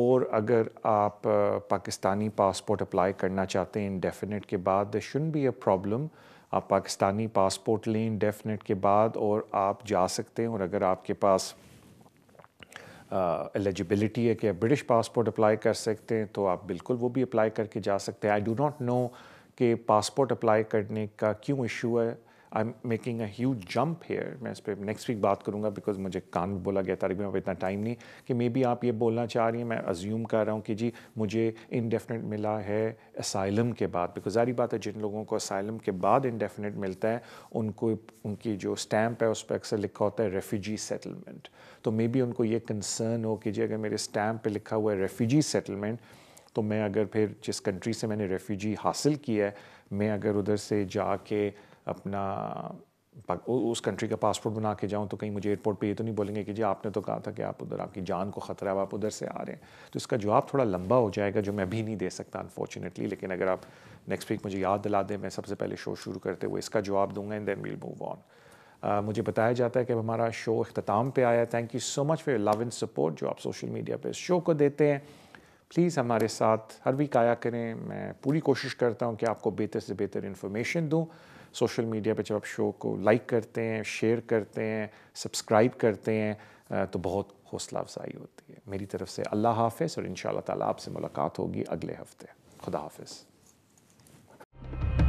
और अगर आप uh, पाकिस्तानी पासपोर्ट अप्लाई करना चाहते हैं इनडेफिनेट के बाद the should be a problem आप पाकिस्तानी पासपोर्ट लें इनडेफिनेट के बाद और आप जा सकते हैं और अगर आपके पास एलिजिबिलिटी uh, है कि आप ब्रिटिश पासपोर्ट अप्लाई कर सकते हैं तो आप बिल्कुल वो भी अप्लाई करके जा सकते हैं आई डू नॉट नो कि पासपोर्ट अप्लाई करने का क्यों इशू है I am making a huge jump here मैं इस पर नेक्स्ट वीक बात करूँगा बिकॉज मुझे कान बोला गया तारीख में इतना टाइम नहीं कि मे बी आप ये बोलना चाह रही हैं मैं अज्यूम कर रहा हूँ कि जी मुझे इनडेफिनेट मिला है असाइलम के बाद बिकॉज जारी बात है जिन लोगों को असाइलम के बाद इनडेफिनेट मिलता है उनको उनकी जो स्टैम्प है उस पर अक्सर लिखा होता है रेफ्यूजी सेटलमेंट तो मे बी उनको ये कंसर्न हो कि जी अगर मेरे स्टैम्प पर लिखा हुआ है रेफ्यूजी सेटलमेंट तो मैं अगर फिर जिस कंट्री से मैंने रेफ्यूजी हासिल किया है मैं अगर उधर से जाके अपना उस कंट्री का पासपोर्ट बना के जाऊँ तो कहीं मुझे एयरपोर्ट पे ये तो नहीं बोलेंगे कि जी आपने तो कहा था कि आप उधर आपकी जान को ख़तरा है आप उधर से आ रहे हैं तो इसका जवाब थोड़ा लंबा हो जाएगा जो मैं अभी नहीं दे सकता अनफॉर्चुनेटली लेकिन अगर आप नेक्स्ट वीक मुझे याद दिला दें मैं सबसे पहले शो शुरू करते हुए इसका जवाब दूंगा and then we'll move on मुझे बताया जाता है कि हमारा शो अख्ताम पर आया thank you so much for love and support जो आप सोशल मीडिया पर इस शो को देते हैं प्लीज़ हमारे साथ हर वीक आया करें मैं पूरी कोशिश करता हूँ कि आपको बेहतर से बेहतर इन्फॉर्मेशन दूँ सोशल मीडिया पे जब आप शो को लाइक करते हैं शेयर करते हैं सब्सक्राइब करते हैं तो बहुत हौसला अफजाई होती है मेरी तरफ से अल्लाह हाफ़ और इन ताला आपसे मुलाकात होगी अगले हफ्ते खुदा हाफ